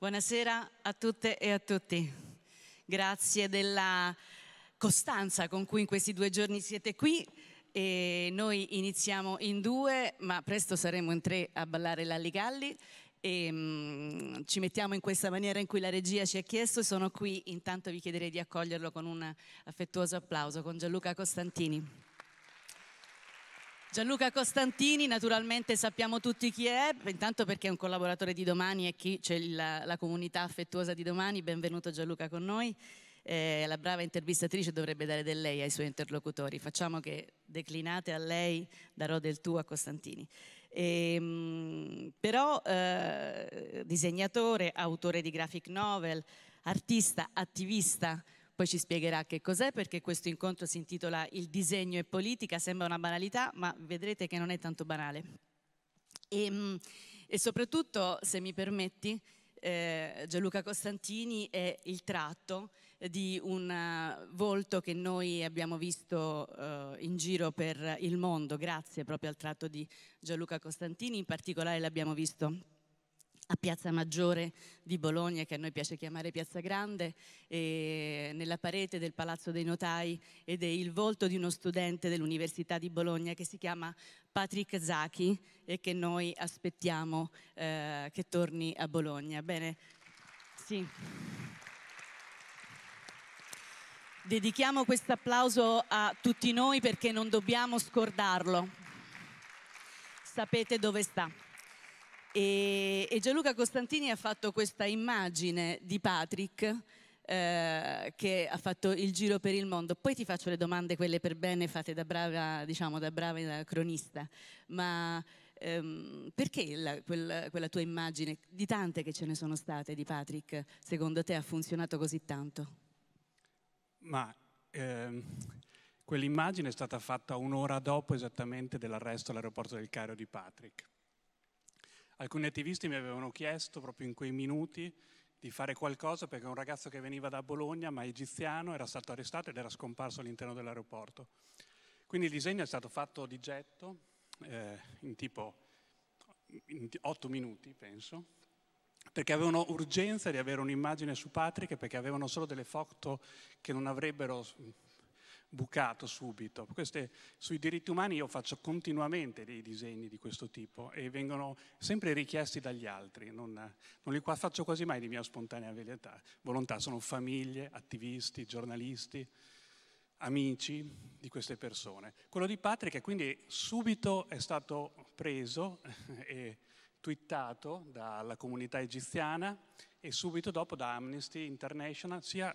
Buonasera a tutte e a tutti. Grazie della costanza con cui in questi due giorni siete qui. E noi iniziamo in due, ma presto saremo in tre a ballare l'Alligalli. E, um, ci mettiamo in questa maniera in cui la regia ci ha chiesto. Sono qui, intanto vi chiederei di accoglierlo con un affettuoso applauso, con Gianluca Costantini. Gianluca Costantini, naturalmente sappiamo tutti chi è, intanto perché è un collaboratore di domani e chi c'è la, la, comunità affettuosa di domani. Benvenuto Gianluca con noi. Eh, la brava intervistatrice dovrebbe dare del lei ai suoi interlocutori. Facciamo che declinate a lei, darò del tu a Costantini. E, ehm, però eh, disegnatore, autore di graphic novel, artista, attivista, poi ci spiegherà che cos'è perché questo incontro si intitola Il disegno e politica, sembra una banalità ma vedrete che non è tanto banale. E, ehm, e soprattutto, se mi permetti, eh, Gianluca Costantini è il tratto di un eh, volto che noi abbiamo visto eh, in giro per il mondo, grazie proprio al tratto di Gianluca Costantini, in particolare l'abbiamo visto a Piazza Maggiore di Bologna, che a noi piace chiamare Piazza Grande, nella parete del Palazzo dei Notai ed è il volto di uno studente dell'Università di Bologna che si chiama Patrick Zacchi e che noi aspettiamo eh, che torni a Bologna. Bene, sì. Dedichiamo questo applauso a tutti noi perché non dobbiamo scordarlo. Sapete dove sta. E, e Gianluca Costantini ha fatto questa immagine di Patrick eh, che ha fatto il giro per il mondo. Poi ti faccio le domande, quelle per bene, fatte da brava, diciamo, da brava cronista. Ma ehm, perché la, quel, quella tua immagine, di tante che ce ne sono state di Patrick, secondo te ha funzionato così tanto? Ma ehm, quell'immagine è stata fatta un'ora dopo esattamente dell'arresto all'aeroporto del Cairo di Patrick. Alcuni attivisti mi avevano chiesto proprio in quei minuti di fare qualcosa perché un ragazzo che veniva da Bologna, ma egiziano, era stato arrestato ed era scomparso all'interno dell'aeroporto. Quindi il disegno è stato fatto di getto eh, in tipo in 8 minuti, penso, perché avevano urgenza di avere un'immagine su Patrick perché avevano solo delle foto che non avrebbero bucato subito. Queste, sui diritti umani io faccio continuamente dei disegni di questo tipo e vengono sempre richiesti dagli altri, non, non li faccio quasi mai di mia spontanea volontà. volontà. Sono famiglie, attivisti, giornalisti, amici di queste persone. Quello di Patrick quindi subito è stato preso e twittato dalla comunità egiziana e subito dopo da Amnesty International, sia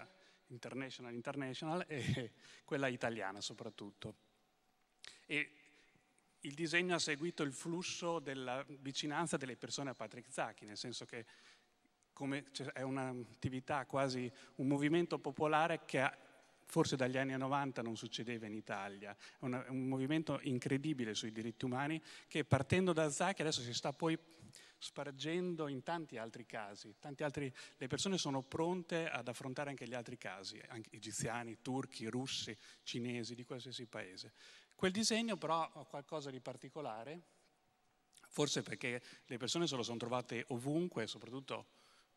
international, international e quella italiana soprattutto. E il disegno ha seguito il flusso della vicinanza delle persone a Patrick Zacchi, nel senso che cioè, è un'attività quasi un movimento popolare che forse dagli anni 90 non succedeva in Italia, è un, movimento incredibile sui diritti umani che partendo da Zacchi adesso si sta poi spargendo in tanti altri casi. Tanti altri, le persone sono pronte ad affrontare anche gli altri casi, egiziani, turchi, russi, cinesi, di qualsiasi paese. Quel disegno però ha qualcosa di particolare, forse perché le persone se lo sono trovate ovunque, soprattutto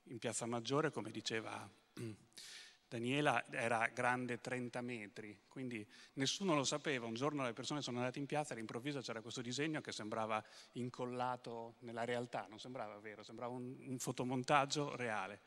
in Piazza Maggiore, come diceva Daniela era grande 30 metri, quindi nessuno lo sapeva. Un giorno le persone sono andate in piazza e all'improvviso c'era questo disegno che sembrava incollato nella realtà, non sembrava vero, sembrava un, un fotomontaggio reale.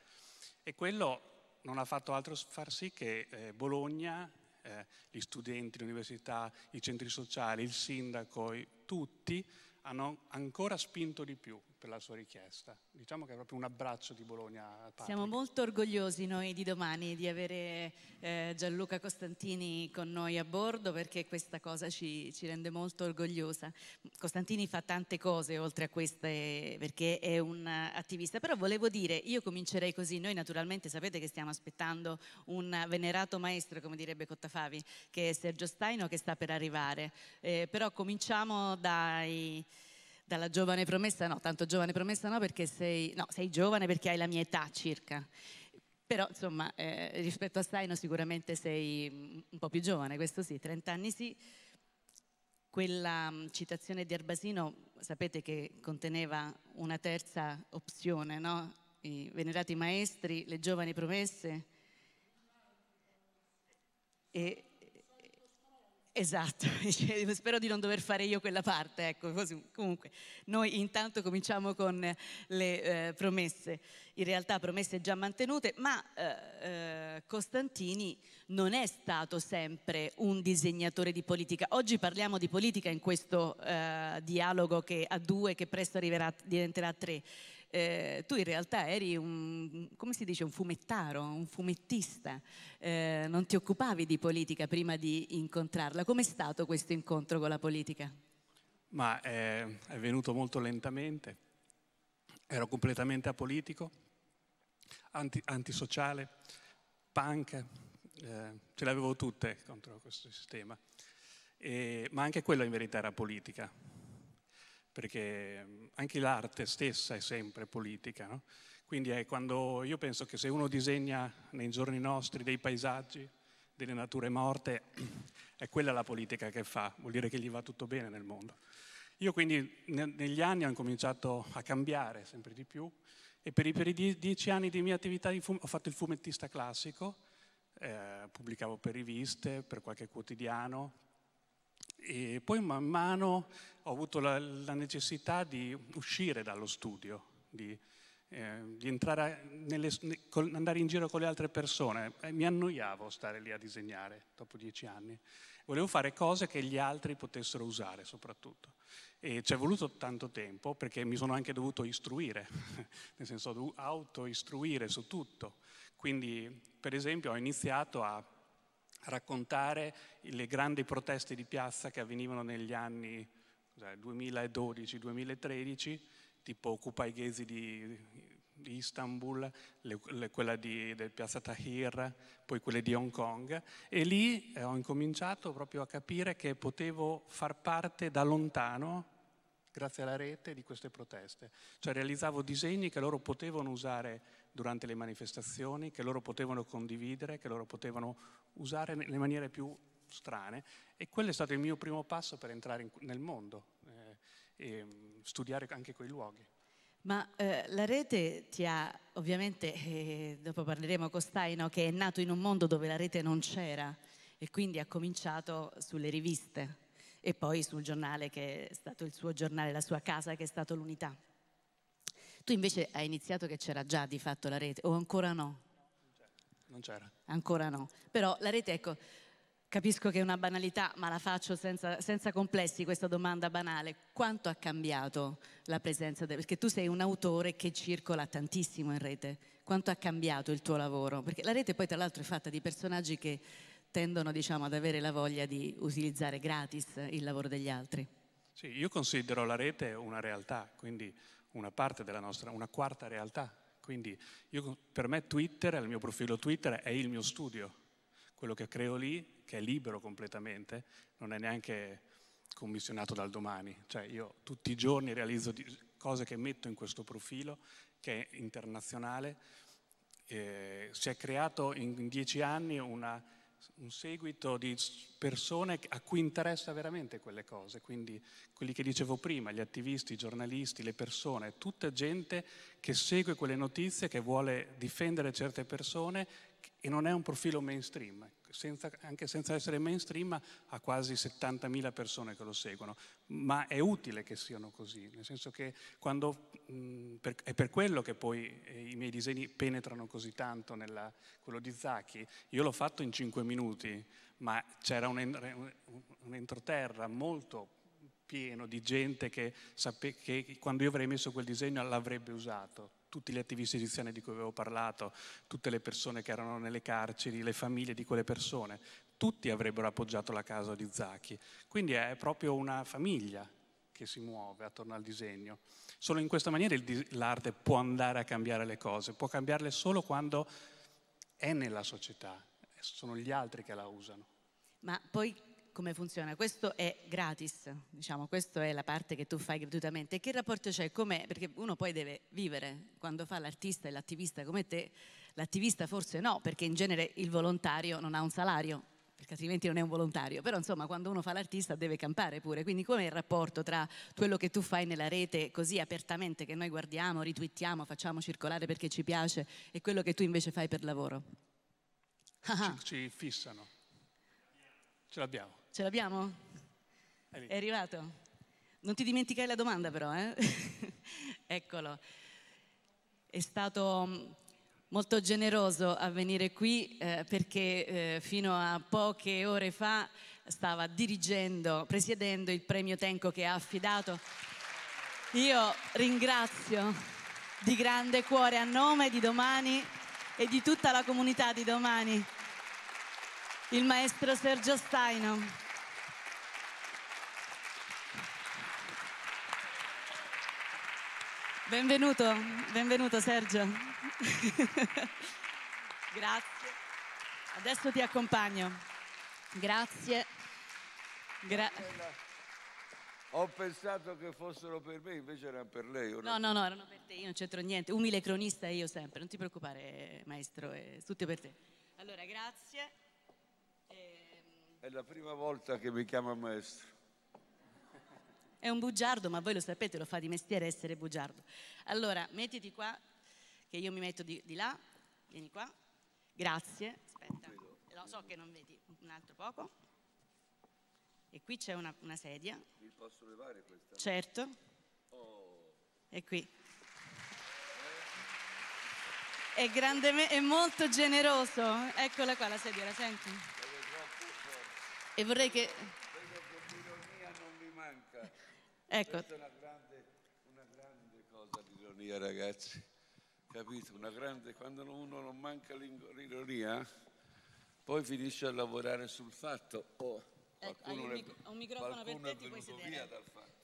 E quello non ha fatto altro far sì che eh, Bologna, eh, gli studenti, l'università, i centri sociali, il sindaco, tutti hanno ancora spinto di più per la sua richiesta. Diciamo che è proprio un abbraccio di Bologna. Siamo molto orgogliosi noi di domani di avere eh, Gianluca Costantini con noi a bordo perché questa cosa ci, ci, rende molto orgogliosa. Costantini fa tante cose oltre a queste perché è un attivista, però volevo dire, io comincerei così, noi naturalmente sapete che stiamo aspettando un venerato maestro, come direbbe Cottafavi, che è Sergio Staino che sta per arrivare, eh, però cominciamo dai... Dalla giovane promessa no, tanto giovane promessa no perché sei, no, sei giovane perché hai la mia età circa. Però insomma eh, rispetto a Staino sicuramente sei mm, un po' più giovane, questo sì, 30 anni sì. Quella mm, citazione di Arbasino sapete che conteneva una terza opzione, no? I venerati maestri, le giovani promesse. E Esatto, spero di non dover fare io quella parte, ecco, così. comunque noi intanto cominciamo con le eh, promesse, in realtà promesse già mantenute, ma eh, eh Costantini non è stato sempre un disegnatore di politica, oggi parliamo di politica in questo eh, dialogo che a due, che presto arriverà, diventerà a tre, eh, tu in realtà eri un, come si dice, un fumettaro, un fumettista, eh, non ti occupavi di politica prima di incontrarla. Com'è stato questo incontro con la politica? Ma è, eh, è venuto molto lentamente, ero completamente apolitico, anti, antisociale, punk, eh, ce l'avevo tutte contro questo sistema, e, ma anche quello in verità era politica perché anche l'arte stessa è sempre politica. No? Quindi è eh, quando io penso che se uno disegna nei giorni nostri dei paesaggi, delle nature morte, è quella la politica che fa, vuol dire che gli va tutto bene nel mondo. Io quindi negli anni ho cominciato a cambiare sempre di più e per i, per i dieci anni di mia attività di ho fatto il fumettista classico, eh, pubblicavo per riviste, per qualche quotidiano, e poi man mano ho avuto la, la necessità di uscire dallo studio, di, eh, di nelle, andare in giro con le altre persone. Eh, mi annoiavo stare lì a disegnare dopo dieci anni. Volevo fare cose che gli altri potessero usare soprattutto. E ci è voluto tanto tempo perché mi sono anche dovuto istruire, nel senso auto-istruire su tutto. Quindi per esempio ho iniziato a raccontare le grandi proteste di piazza che avvenivano negli anni 2012-2013, tipo Occupy Gezi di, Istanbul, le, le, quella di, del piazza Tahir, poi quelle di Hong Kong, e lì eh, ho incominciato proprio a capire che potevo far parte da lontano grazie alla rete di queste proteste, cioè realizzavo disegni che loro potevano usare durante le manifestazioni, che loro potevano condividere, che loro potevano usare nelle maniere più strane e quello è stato il mio primo passo per entrare in, nel mondo eh, e studiare anche quei luoghi. Ma eh, la rete ti ha, ovviamente, eh, dopo parleremo con Staino, che è nato in un mondo dove la rete non c'era e quindi ha cominciato sulle riviste e poi sul giornale che è stato il suo giornale, la sua casa che è stato l'unità. Tu invece hai iniziato che c'era già di fatto la rete, o ancora no? Non c'era. Ancora no. Però la rete, ecco, capisco che è una banalità, ma la faccio senza, senza complessi questa domanda banale. Quanto ha cambiato la presenza? De... Perché tu sei un autore che circola tantissimo in rete. Quanto ha cambiato il tuo lavoro? Perché la rete poi tra l'altro è fatta di personaggi che tendono diciamo, ad avere la voglia di utilizzare gratis il lavoro degli altri. Sì, io considero la rete una realtà, quindi una parte della nostra, una quarta realtà. Quindi io, per me Twitter, il mio profilo Twitter è il mio studio. Quello che creo lì, che è libero completamente, non è neanche commissionato dal domani. Cioè io tutti i giorni realizzo cose che metto in questo profilo, che è internazionale. Eh, si è creato in dieci anni una un seguito di persone a cui interessa veramente quelle cose, quindi quelli che dicevo prima, gli attivisti, i giornalisti, le persone, tutta gente che segue quelle notizie, che vuole difendere certe persone e non è un profilo mainstream, senza, anche senza essere mainstream, ha quasi 70.000 persone che lo seguono, ma è utile che siano così, nel senso che quando, mh, mm, per, è per quello che poi eh, i miei disegni penetrano così tanto nella, quello di Zacchi, io l'ho fatto in 5 minuti, ma c'era un, un, un entroterra molto pieno di gente che, sape, che quando io avrei messo quel disegno l'avrebbe usato tutti gli attivisti egiziani di cui avevo parlato, tutte le persone che erano nelle carceri, le famiglie di quelle persone, tutti avrebbero appoggiato la casa di Zacchi. Quindi è proprio una famiglia che si muove attorno al disegno. Solo in questa maniera l'arte può andare a cambiare le cose, può cambiarle solo quando è nella società, sono gli altri che la usano. Ma poi come funziona. Questo è gratis, diciamo, questa è la parte che tu fai gratuitamente. Che rapporto c'è? Com'è? Perché uno poi deve vivere quando fa l'artista e l'attivista come te. L'attivista forse no, perché in genere il volontario non ha un salario, perché altrimenti non è un volontario. Però insomma, quando uno fa l'artista deve campare pure. Quindi com'è il rapporto tra quello che tu fai nella rete così apertamente che noi guardiamo, ritwittiamo, facciamo circolare perché ci piace e quello che tu invece fai per lavoro? ci, ci fissano ce l'abbiamo. Ce l'abbiamo? È, arrivato? Non ti dimenticai la domanda però, eh? Eccolo. È stato mm, molto generoso a venire qui eh, perché eh, fino a poche ore fa stava dirigendo, presiedendo il premio Tenco che ha affidato. Io ringrazio di grande cuore a nome di domani e di tutta la comunità di domani il maestro Sergio Staino. Benvenuto, benvenuto Sergio. Grazie. Adesso ti accompagno. Grazie. Gra- Ho pensato che fossero per me, invece erano per lei. No, no, no, erano per te, io non c'entro niente. Umile cronista io sempre, non ti preoccupare maestro, è tutto per te. Allora, grazie. È la prima volta che mi chiama maestro. È un bugiardo, ma voi lo sapete, lo fa di mestiere essere bugiardo. Allora, mettiti qua, che io mi metto di, di là, vieni qua. Grazie, aspetta. Lo so che non vedi, un altro poco. E qui c'è una, una, sedia. Mi posso levare questa? Certo. Oh. E qui. È, grande, è molto generoso. Eccola qua la sedia, la senti? E vorrei che... L'ironia non mi manca. Ecco. Questa è una grande, una grande cosa l'ironia, ragazzi. Capito? Una grande... Quando uno non manca l'ironia, poi finisce a lavorare sul fatto. Oh, ecco, qualcuno hai un, mic- un microfono per te, ti Via dal fatto.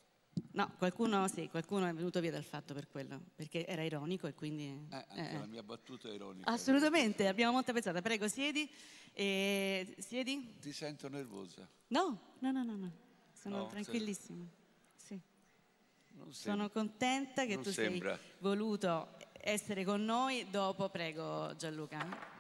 No, qualcuno, sì, qualcuno è venuto via dal fatto per quello, perché era ironico e quindi... Eh, anche eh. eh. la mia battuta è ironica. Assolutamente, abbiamo molto pensata. Prego, siedi. E... Siedi? Ti sento nervosa. No, no, no, no, no. sono no, tranquillissima. Sì. Sono contenta che non tu sembra. sei voluto essere con noi dopo, prego Gianluca.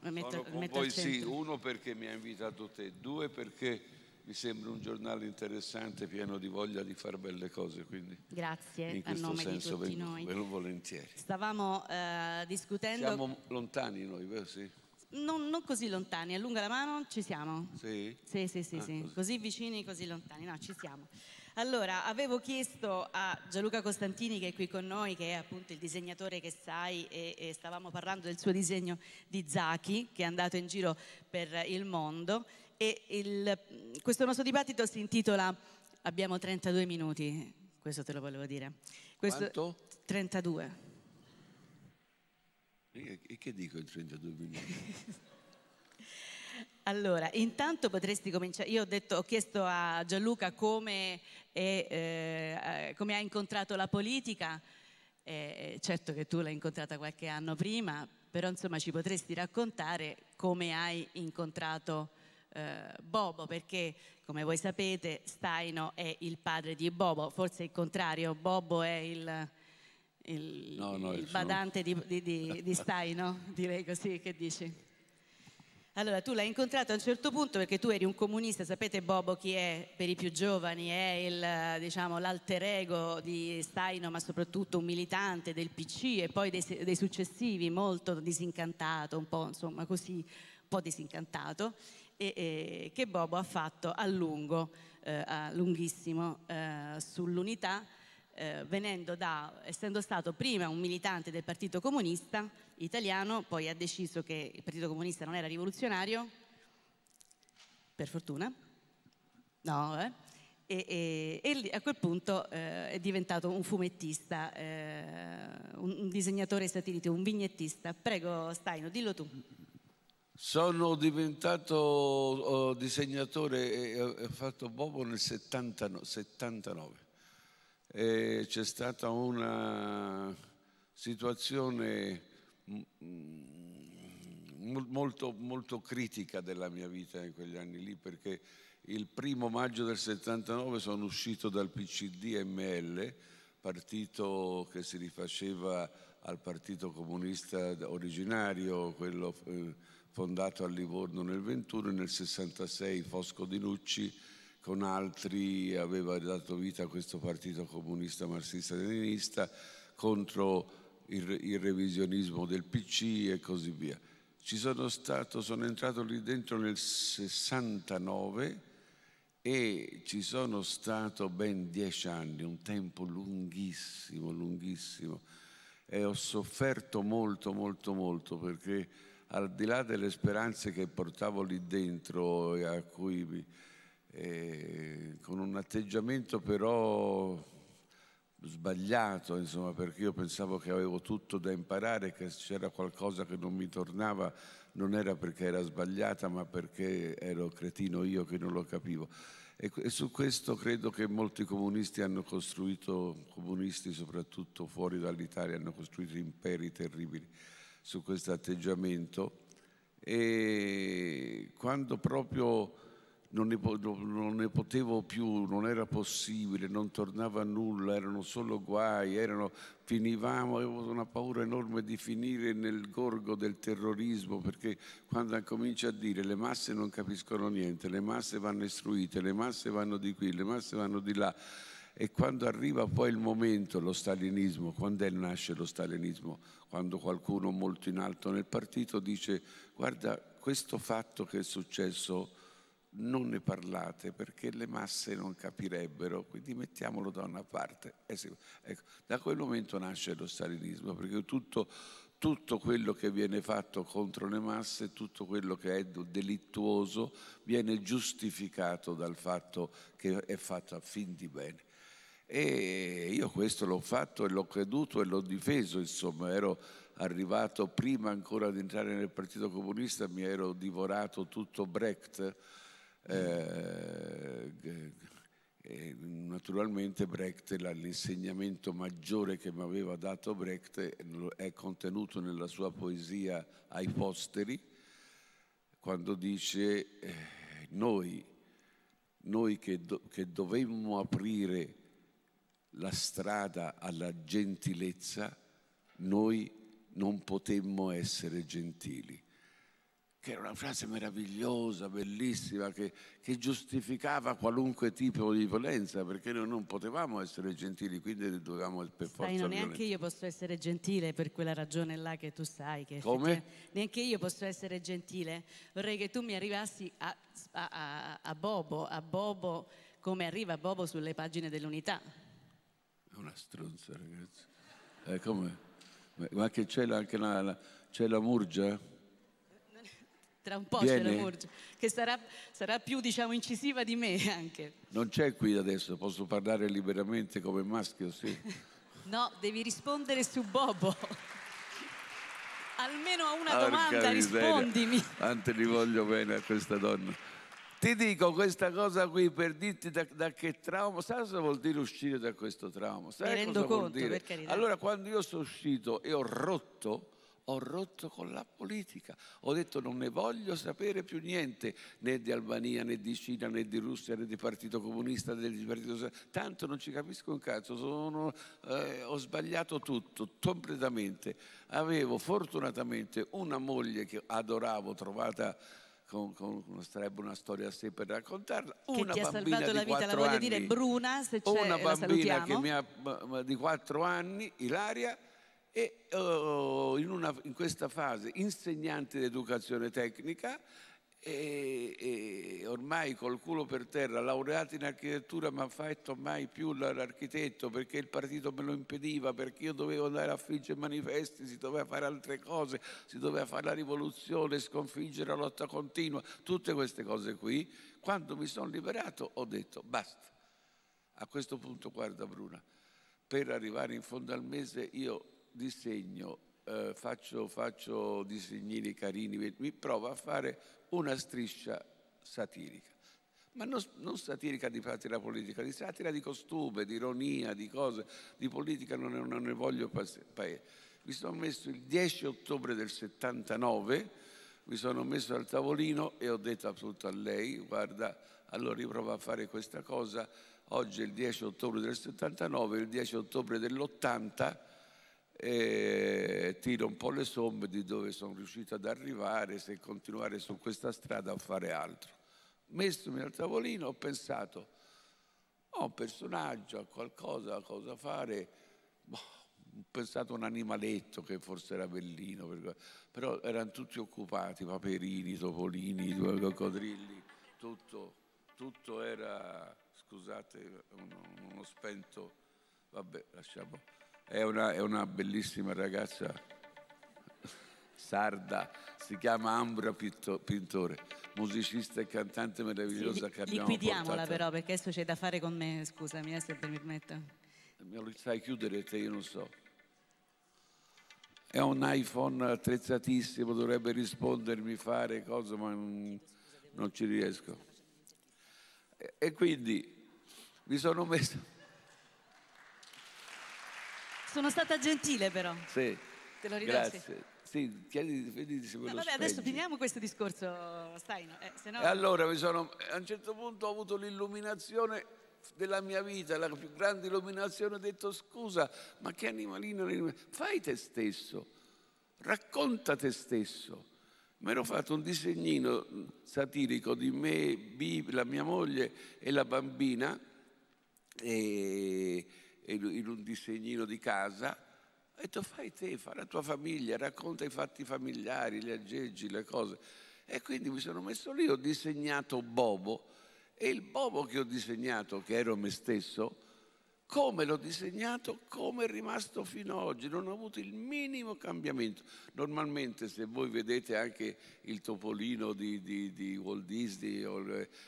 Metto, sono con voi sì, uno perché mi ha invitato te, due perché mi sembra un giornale interessante, pieno di voglia di fare belle cose. Quindi Grazie, in questo a nome senso di tutti vengo, noi. Vengo volentieri. Stavamo eh, discutendo... Siamo lontani noi, vero? Sì. Non, non, così lontani, allunga la mano, ci siamo. Sì? Sì, sì, sì, ah, sì. Così. così. vicini, così lontani, no, ci siamo. Allora, avevo chiesto a Gianluca Costantini che è qui con noi, che è appunto il disegnatore che sai e, e stavamo parlando del suo disegno di Zachi che è andato in giro per il mondo e il, questo nostro dibattito si intitola Abbiamo 32 minuti, questo te lo volevo dire. Questo, Quanto? 32. E che dico in 32 minuti? Allora, intanto potresti cominciare. Io ho, detto, ho chiesto a Gianluca come, è, eh, eh come ha incontrato la politica. Eh, eh, certo che tu l'hai incontrata qualche anno prima, però insomma ci potresti raccontare come hai incontrato la politica eh, Bobo, perché come voi sapete Staino è il padre di Bobo, forse il contrario, Bobo è il, il, no, no, il badante sono... di, di, di Staino, direi così, che dici? Allora, tu l'hai incontrato a un certo punto perché tu eri un comunista, sapete Bobo chi è per i più giovani? È il, diciamo, l'alter ego di Staino, ma soprattutto un militante del PC e poi dei, dei successivi, molto disincantato, un po', insomma, così, un po' disincantato e, e che Bobo ha fatto a lungo, eh, a lunghissimo, eh, sull'unità, eh, da, essendo stato prima un militante del Partito Comunista italiano, poi ha deciso che il Partito Comunista non era rivoluzionario, per fortuna, no, eh? E, e, e, a quel punto eh, è diventato un fumettista, eh, un, un, disegnatore satirico, un vignettista. Prego Staino, dillo tu. Sono diventato oh, disegnatore e ho fatto Bobo nel 70, 79. c'è stata una situazione mm, mm, molto, molto critica della mia vita in quegli anni lì perché il primo maggio del 79 sono uscito dal PCDML, partito che si rifaceva al partito comunista originario, quello eh, fondato a Livorno nel 21 e nel 66 Fosco Di Nucci con altri aveva dato vita a questo partito comunista marxista-leninista contro il, il, revisionismo del PC e così via. Ci sono stato, sono entrato lì dentro nel 69 e ci sono stato ben dieci anni, un tempo lunghissimo, lunghissimo e ho sofferto molto, molto, molto perché al di là delle speranze che portavo lì dentro a cui eh, con un atteggiamento però sbagliato, insomma, perché io pensavo che avevo tutto da imparare, che se c'era qualcosa che non mi tornava, non era perché era sbagliata, ma perché ero cretino io che non lo capivo. E, e su questo credo che molti comunisti hanno costruito, comunisti soprattutto fuori dall'Italia, hanno costruito imperi terribili su questo atteggiamento e quando proprio non ne, non ne, potevo più, non era possibile, non tornava nulla, erano solo guai, erano, finivamo, avevo una paura enorme di finire nel gorgo del terrorismo, perché quando comincia a dire le masse non capiscono niente, le masse vanno istruite, le masse vanno di qui, le masse vanno di là, e quando arriva poi il momento, lo stalinismo, quando nasce lo stalinismo? Quando qualcuno molto in alto nel partito dice guarda questo fatto che è successo non ne parlate perché le masse non capirebbero, quindi mettiamolo da una parte. Eh ecco, da quel momento nasce lo stalinismo, perché tutto, tutto quello che viene fatto contro le masse, tutto quello che è delittuoso, viene giustificato dal fatto che è fatto a fin di bene. E io questo l'ho fatto e l'ho creduto e l'ho difeso, insomma, ero arrivato prima ancora di entrare nel Partito Comunista, mi ero divorato tutto Brecht. Eh, naturalmente Brecht, l'insegnamento maggiore che mi aveva dato Brecht è contenuto nella sua poesia ai posteri, quando dice eh, noi, noi che, do, che dovemmo aprire la strada alla gentilezza, noi non potemmo essere gentili. Che era una frase meravigliosa, bellissima, che, che giustificava qualunque tipo di violenza, perché noi non potevamo essere gentili, quindi dovevamo per forza. Sai, non neanche io posso essere gentile per quella ragione là che tu sai. Che Come? Neanche io posso essere gentile. Vorrei che tu mi arrivassi a, a, a, a Bobo, a Bobo come arriva Bobo sulle pagine dell'unità è una stronza, ragazzi. Eh, come? Ma che c'è anche la, la, c'è la murgia? Tra un po' Viene? c'è la murgia, che sarà, sarà più diciamo, incisiva di me anche. Non c'è qui adesso, posso parlare liberamente come maschio, sì. no, devi rispondere su Bobo. Almeno a una Porca domanda miseria. rispondimi. Tanto li voglio bene a questa donna. Ti dico questa cosa qui per dirti da, da che trauma, sai cosa vuol dire uscire da questo trauma? Sai Mi rendo conto, per carità. Allora quando io sono uscito e ho rotto, ho rotto con la politica, ho detto non ne voglio sapere più niente né di Albania né di Cina né di Russia né di Partito Comunista né di Partito Socialista, tanto non ci capisco un cazzo, sono, eh, ho sbagliato tutto completamente. Avevo fortunatamente una moglie che adoravo, trovata con, con, sarebbe una storia a sé per raccontarla. Che una ti ha salvato la vita, la voglio dire Bruna, se c'è, Una bambina ha, di quattro anni, Ilaria, e oh, in, una, in questa fase insegnante di educazione tecnica, e, e, ormai col culo per terra, laureato in architettura ma fatto mai più l'architetto perché il partito me lo impediva, perché io dovevo andare a fingere manifesti, si doveva fare altre cose, si doveva fare la rivoluzione, sconfiggere la lotta continua, tutte queste cose qui. Quando mi sono liberato ho detto basta. A questo punto guarda Bruna, per arrivare in fondo al mese io disegno eh, faccio, faccio disegnini carini, mi provo a fare una striscia satirica. Ma non, non satirica di satira politica, di satira di costume, di ironia, di cose, di politica non, non ne voglio paese. Eh. Mi sono messo il 10 ottobre del 79, mi sono messo al tavolino e ho detto appunto a lei, guarda, allora riprova a fare questa cosa, oggi è il 10 ottobre del 79, il 10 ottobre dell'80 e tiro un po' le somme di dove sono riuscito ad arrivare, se continuare su questa strada o fare altro. Messomi al tavolino ho pensato, a un personaggio, a qualcosa, cosa fare, boh, ho pensato a un animaletto che forse era bellino, però erano tutti occupati, paperini, topolini, coccodrilli, tutto, tutto era, scusate, uno, uno spento, vabbè lasciamo è una, è una bellissima ragazza sarda, si chiama Ambra Pitto, Pintore, musicista e cantante meravigliosa sì, che abbiamo Liquidiamola portato. però perché adesso c'è da fare con me, scusami eh, se mi permetto. Me lo sai chiudere te, io non so. È un iPhone attrezzatissimo, dovrebbe rispondermi, fare cose, ma non, non ci riesco. E, e quindi mi sono messo sono stata gentile però. Sì. Te lo ridassi? Grazie. Sì, chiediti felice quello no, vabbè, spegni. adesso finiamo questo discorso, Staino. Eh, sennò... E allora sono, a un certo punto ho avuto l'illuminazione della mia vita, la più grande illuminazione, ho detto scusa, ma che animalino, fai te stesso, racconta te stesso. Mi ero fatto un disegnino satirico di me, la mia moglie e la bambina. E in un disegnino di casa, ho detto fai te, fa la tua famiglia, racconta i fatti familiari, gli aggeggi, le cose. E quindi mi sono messo lì, ho disegnato Bobo e il Bobo che ho disegnato, che ero me stesso, come l'ho disegnato, come è rimasto fino ad oggi, non ho avuto il minimo cambiamento. Normalmente se voi vedete anche il topolino di, di, di Walt Disney o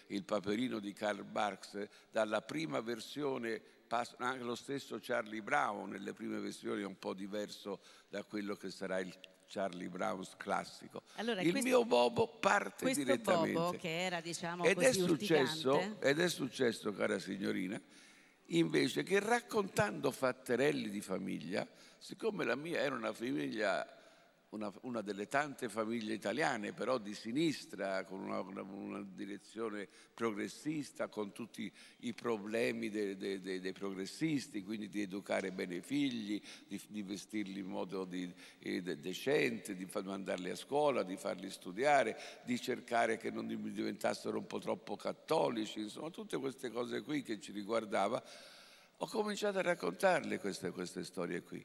il paperino di Karl Barks, dalla prima versione anche lo stesso Charlie Brown nelle prime versioni è un po' diverso da quello che sarà il Charlie Brown classico. Allora, il questo, mio Bobo parte direttamente. Bobo che era, diciamo, ed, è successo, ed è successo, cara signorina, invece che raccontando fatterelli di famiglia, siccome la mia era una famiglia una, una, delle tante famiglie italiane, però di sinistra, con una, una, direzione progressista, con tutti i problemi dei, dei, dei, dei progressisti, quindi di educare bene i figli, di, di vestirli in modo di, eh, decente, di mandarli a scuola, di farli studiare, di cercare che non diventassero un po' troppo cattolici, insomma tutte queste cose qui che ci riguardava. Ho cominciato a raccontarle queste, queste storie qui.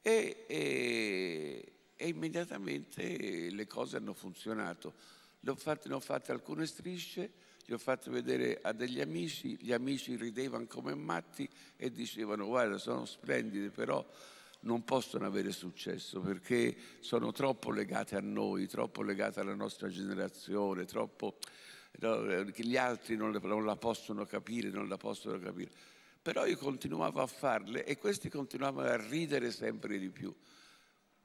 e, e e immediatamente le cose hanno funzionato. Le ho fatte, ne ho fatte alcune strisce, le ho fatte vedere a degli amici, gli amici ridevano come matti e dicevano guarda sono splendide però non possono avere successo perché sono troppo legate a noi, troppo legate alla nostra generazione, troppo, no, gli altri non, le, non la possono capire, non la possono capire. Però io continuavo a farle e questi continuavano a ridere sempre di più.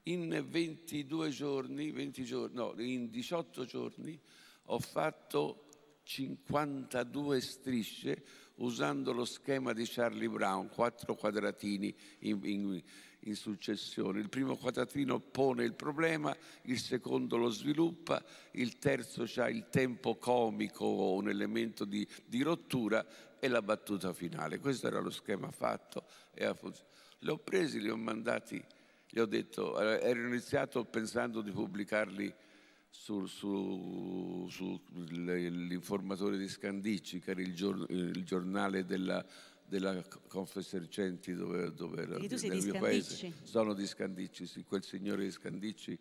In 22 giorni, 20 giorni, no, in 18 giorni ho fatto 52 strisce usando lo schema di Charlie Brown, quattro quadratini in, in, in, successione. Il primo quadratino pone il problema, il secondo lo sviluppa, il terzo ha il tempo comico o un elemento di, di, rottura e la battuta finale. Questo era lo schema fatto. E le ho presi, li ho mandati gli ho detto, ero iniziato pensando di pubblicarli sul, su, sull'informatore di Scandicci, che era il, gior, il giornale della, della Confesercenti dove, dove era, il mio Scandicci. paese. Sono di Scandicci, sì, quel signore di Scandicci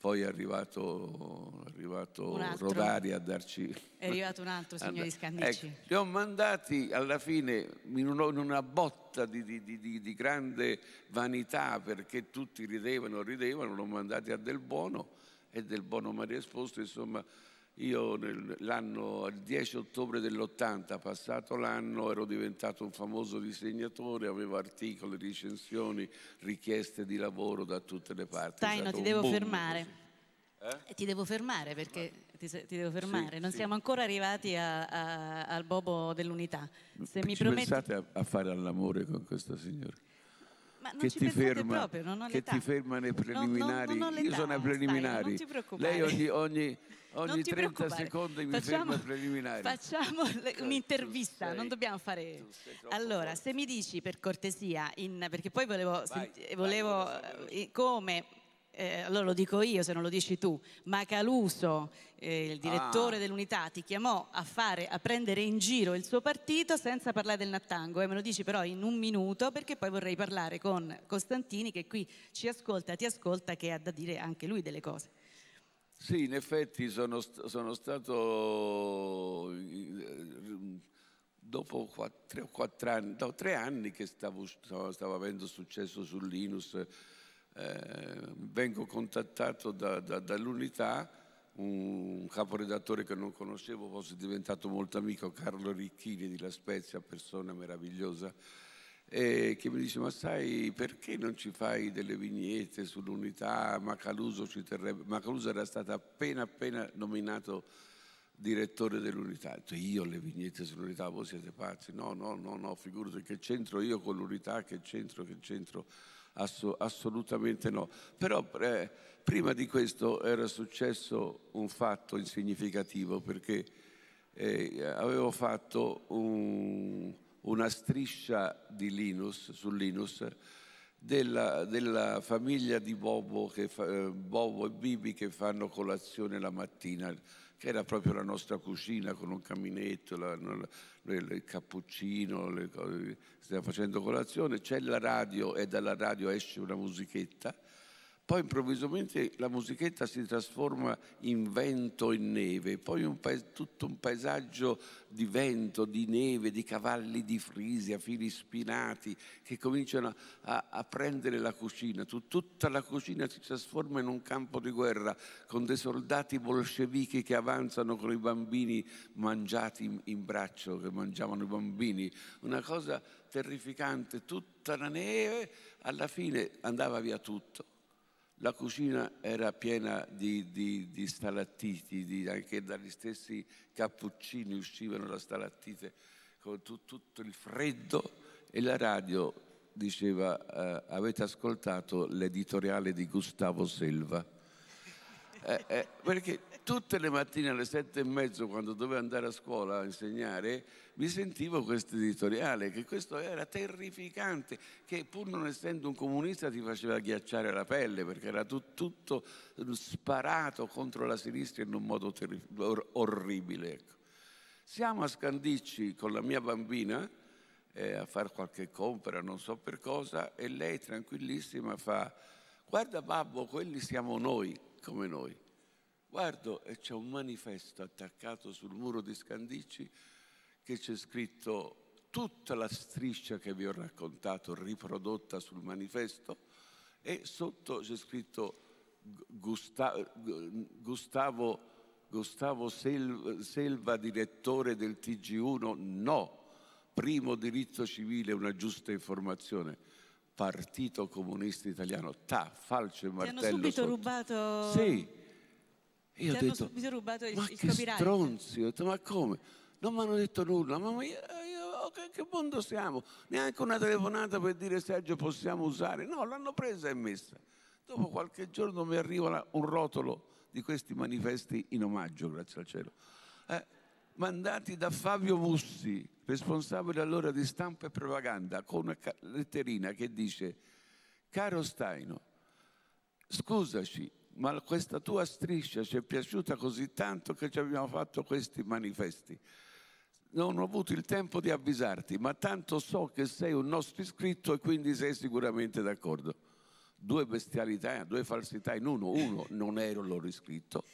poi è arrivato, è arrivato Rodari a darci... È arrivato un altro, signor Scandici. Ecco, li ho mandati alla fine in una botta di, di, di, di grande vanità perché tutti ridevano, ridevano, li ho mandati a Del Buono e Del Buono mi ha risposto, insomma io l'anno, il 10 ottobre dell'80, passato l'anno, ero diventato un famoso disegnatore, avevo articoli, recensioni, richieste di lavoro da tutte le parti. Staino, ti devo boom, fermare. Eh? eh? Ti devo fermare perché ti, ti devo fermare. Sì, non sì. siamo ancora arrivati a, a, al bobo dell'unità. Se Ci mi prometti... pensate a, a fare all'amore con questo signore? che ti ferma, proprio, che ti ferma nei preliminari. Non, non, Io sono ai preliminari. Stai, Lei ogni, ogni, ogni 30 secondi mi facciamo, ferma ai preliminari. Facciamo certo, un'intervista, non dobbiamo fare... Allora, forte. se mi dici per cortesia, in, perché poi volevo, vai, senti, volevo vai, eh, come eh, allora lo dico io se non lo dici tu, Macaluso, eh, il direttore ah. dell'unità, ti chiamò a, fare, a, prendere in giro il suo partito senza parlare del Nattango e eh, me lo dici però in un minuto perché poi vorrei parlare con Costantini che qui ci ascolta, ti ascolta, che ha da dire anche lui delle cose. Sì, in effetti sono, sono stato eh, dopo quattro, quattro anni, no, tre anni che stavo, stavo avendo successo su Linus eh, vengo contattato da, da, dall'unità, un caporedattore che non conoscevo, poi sono diventato molto amico, Carlo Ricchini di La Spezia, persona meravigliosa, eh, che mi dice ma sai perché non ci fai delle vignette sull'unità, Macaluso, ci terrebbe... Macaluso era stato appena appena nominato direttore dell'unità, io le vignette sull'unità, voi siete pazzi, no no no no, figurati che c'entro io con l'unità, che c'entro, che c'entro Ass- assolutamente no. Però eh, prima di questo era successo un fatto insignificativo perché eh, avevo fatto un, una striscia di Linus, su Linus della, della famiglia di Bobo, fa, eh, Bobo e Bibi che fanno colazione la mattina che era proprio la nostra cucina con un caminetto, la, la, il cappuccino, le cose, stiamo facendo colazione, c'è la radio e dalla radio esce una musichetta poi improvvisamente la musichetta si trasforma in vento e neve, poi un tutto un paesaggio di vento, di neve, di cavalli di frisia, fili spinati che cominciano a, a prendere la cucina, Tut tutta la cucina si trasforma in un campo di guerra con dei soldati bolscevichi che avanzano con i bambini mangiati in, in braccio, che mangiavano i bambini, una cosa terrificante, tutta la neve, alla fine andava via tutto la cucina era piena di, di, di stalattiti, di, anche dagli stessi cappuccini uscivano la stalattite, con tu, tutto il freddo e la radio diceva eh, avete ascoltato l'editoriale di Gustavo Selva eh, eh, perché tutte le mattine alle sette e mezzo, quando dovevo andare a scuola a insegnare, mi sentivo questo editoriale, che questo era terrificante, che pur non essendo un comunista ti faceva ghiacciare la pelle, perché era tu, tutto sparato contro la sinistra in un modo or orribile. Ecco. Siamo a Scandicci con la mia bambina eh, a fare qualche compra, non so per cosa, e lei tranquillissima fa, guarda babbo, quelli siamo noi come noi. Guardo e c'è un manifesto attaccato sul muro di Scandicci che c'è scritto tutta la striscia che vi ho raccontato riprodotta sul manifesto e sotto c'è scritto Gusta Gustavo, Gustavo Selva, direttore del TG1, no, primo diritto civile, una giusta informazione. Partito Comunista Italiano, ta, falce e martello. Ti hanno subito sotto. rubato... Sì. Io ho detto, il, ma il che stronzi, ho detto, ma come? Non mi hanno detto nulla, ma io, io, oh, che, che mondo siamo? Neanche una telefonata per dire Sergio possiamo usare. No, l'hanno presa e messa. Dopo qualche giorno mi arriva un rotolo di questi manifesti in omaggio, grazie al cielo. Eh, mandati da Fabio Mussi, responsabile allora di stampa e propaganda, con una letterina che dice «Caro Staino, scusaci, ma questa tua striscia ci è piaciuta così tanto che ci abbiamo fatto questi manifesti. Non ho avuto il tempo di avvisarti, ma tanto so che sei un nostro iscritto e quindi sei sicuramente d'accordo». Due bestialità, due falsità in uno. Uno, non ero loro iscritto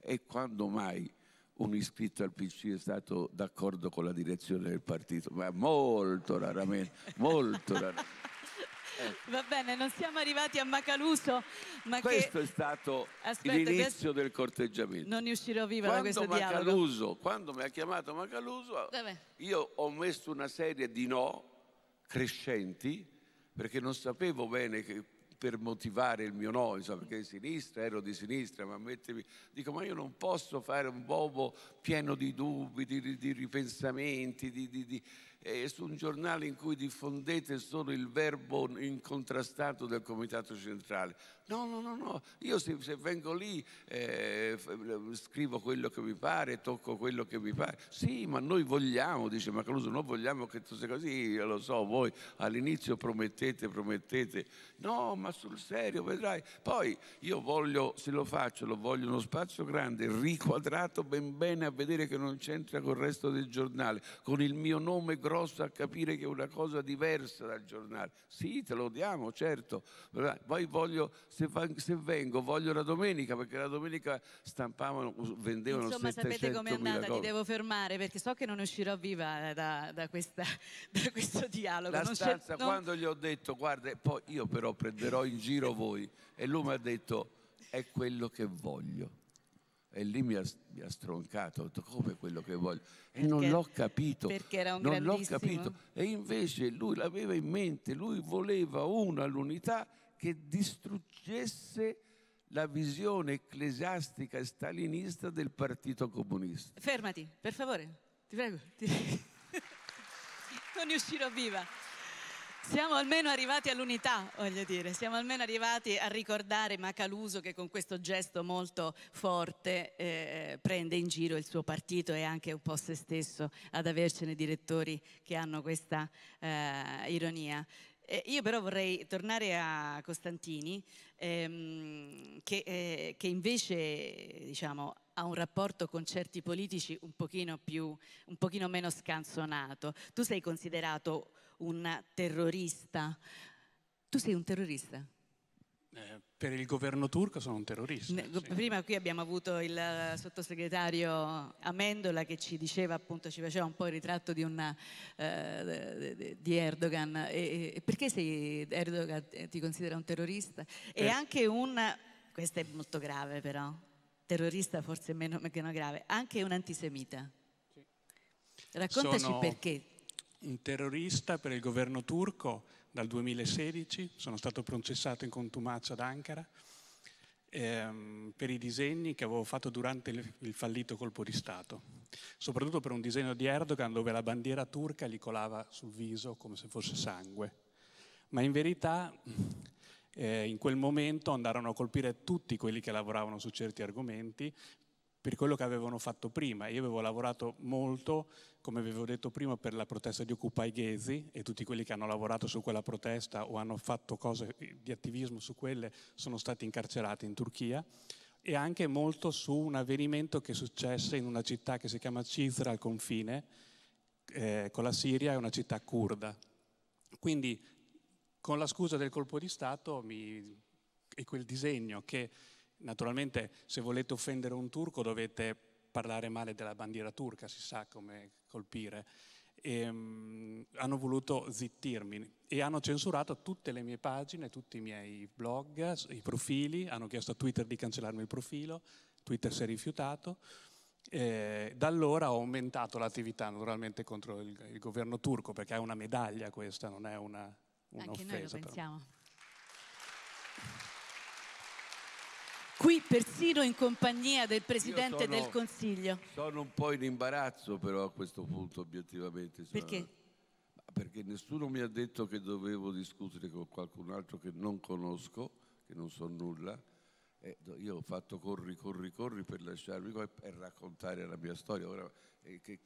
e quando mai un iscritto al PC è stato d'accordo con la direzione del partito, ma molto raramente, molto raramente. Va bene, non siamo arrivati a Macaluso, ma questo che... è stato l'inizio del corteggiamento. Non riuscirò viva quando da questo Macaluso, dialogo. Quando mi ha chiamato Macaluso, Dov'è? io ho messo una serie di no crescenti perché non sapevo bene che per motivare il mio no, insomma, perché di sinistra ero di sinistra, ma mettermi, dico ma io non posso fare un bobo pieno di dubbi, di, di ripensamenti, di, di, eh, su un giornale in cui diffondete solo il verbo incontrastato del Comitato Centrale. No, no, no, no, io se, se vengo lì eh, scrivo quello che mi pare, tocco quello che mi pare. Sì, ma noi vogliamo, dice Macaluso, noi vogliamo che tu sia così, io lo so, voi all'inizio promettete, promettete. No, ma sul serio, vedrai. Poi io voglio, se lo faccio, lo voglio uno spazio grande, riquadrato ben bene a vedere che non c'entra col resto del giornale, con il mio nome grosso a capire che è una cosa diversa dal giornale. Sì, te lo diamo, certo. Poi voglio se, se, vengo voglio la domenica perché la domenica stampavano, vendevano Insomma sapete com'è andata, mi devo fermare perché so che non uscirò viva da, da, questa, da questo dialogo. La non stanza non... quando gli ho detto guarda poi io però prenderò in giro voi e lui mi ha detto è quello che voglio. E lì mi ha, mi ha stroncato, ho detto come quello che voglio. E perché, non l'ho capito. Perché era un non grandissimo... l'ho capito. E invece lui l'aveva in mente, lui voleva una l'unità che distruggesse la visione ecclesiastica stalinista del Partito Comunista. Fermati, per favore, ti prego. Ti... non ne uscirò viva. Siamo almeno arrivati all'unità, voglio dire, siamo almeno arrivati a ricordare Macaluso che con questo gesto molto forte eh, prende in giro il suo partito e anche un po' se stesso ad avercene direttori che hanno questa eh, ironia. Eh, io però vorrei tornare a Costantini, ehm, che, eh, che, invece diciamo, ha un rapporto con certi politici un pochino, più, un pochino meno scansonato. Tu sei considerato un terrorista. Tu sei un terrorista? Eh, per il governo turco sono un terrorista. Ne, sì. Prima qui abbiamo avuto il eh, sottosegretario Amendola che ci diceva appunto, ci faceva un po' il ritratto di, una, eh, di Erdogan. E, e perché sei, Erdogan eh, ti considera un terrorista? Eh. E anche un, questo è molto grave però, terrorista forse meno, meno grave, anche un antisemita. Sì. Raccontaci sono perché. Un terrorista per il governo turco dal 2016, sono stato processato in contumacia ad Ankara ehm, per i disegni che avevo fatto durante il, il, fallito colpo di Stato, soprattutto per un disegno di Erdogan dove la bandiera turca gli colava sul viso come se fosse sangue. Ma in verità eh, in quel momento andarono a colpire tutti quelli che lavoravano su certi argomenti per quello che avevano fatto prima. Io avevo lavorato molto, come avevo detto prima, per la protesta di Occupy Ghezi e tutti quelli che hanno lavorato su quella protesta o hanno fatto cose di attivismo su quelle sono stati incarcerati in Turchia e anche molto su un avvenimento che successe in una città che si chiama Cizra al confine eh, con la Siria, è una città kurda. Quindi con la scusa del colpo di Stato mi, e quel disegno che Naturalmente se volete offendere un turco dovete parlare male della bandiera turca, si sa come colpire. E, um, hanno voluto zittirmi e hanno censurato tutte le mie pagine, tutti i miei blog, i profili, hanno chiesto a Twitter di cancellarmi il profilo, Twitter si è rifiutato. Eh, da allora ho aumentato l'attività naturalmente contro il, il, governo turco perché è una medaglia questa, non è una, un'offesa. Anche noi lo pensiamo. Però qui persino in compagnia del Presidente sono, del Consiglio. Sono un po' in imbarazzo però a questo punto obiettivamente. Perché? Perché nessuno mi ha detto che dovevo discutere con qualcun altro che non conosco, che non so nulla. io ho fatto corri, corri, corri per lasciarmi qua e raccontare la mia storia. Ora, eh, che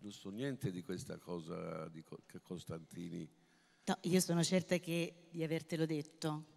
non so niente di questa cosa di Costantini. No, io sono certa che, di avertelo detto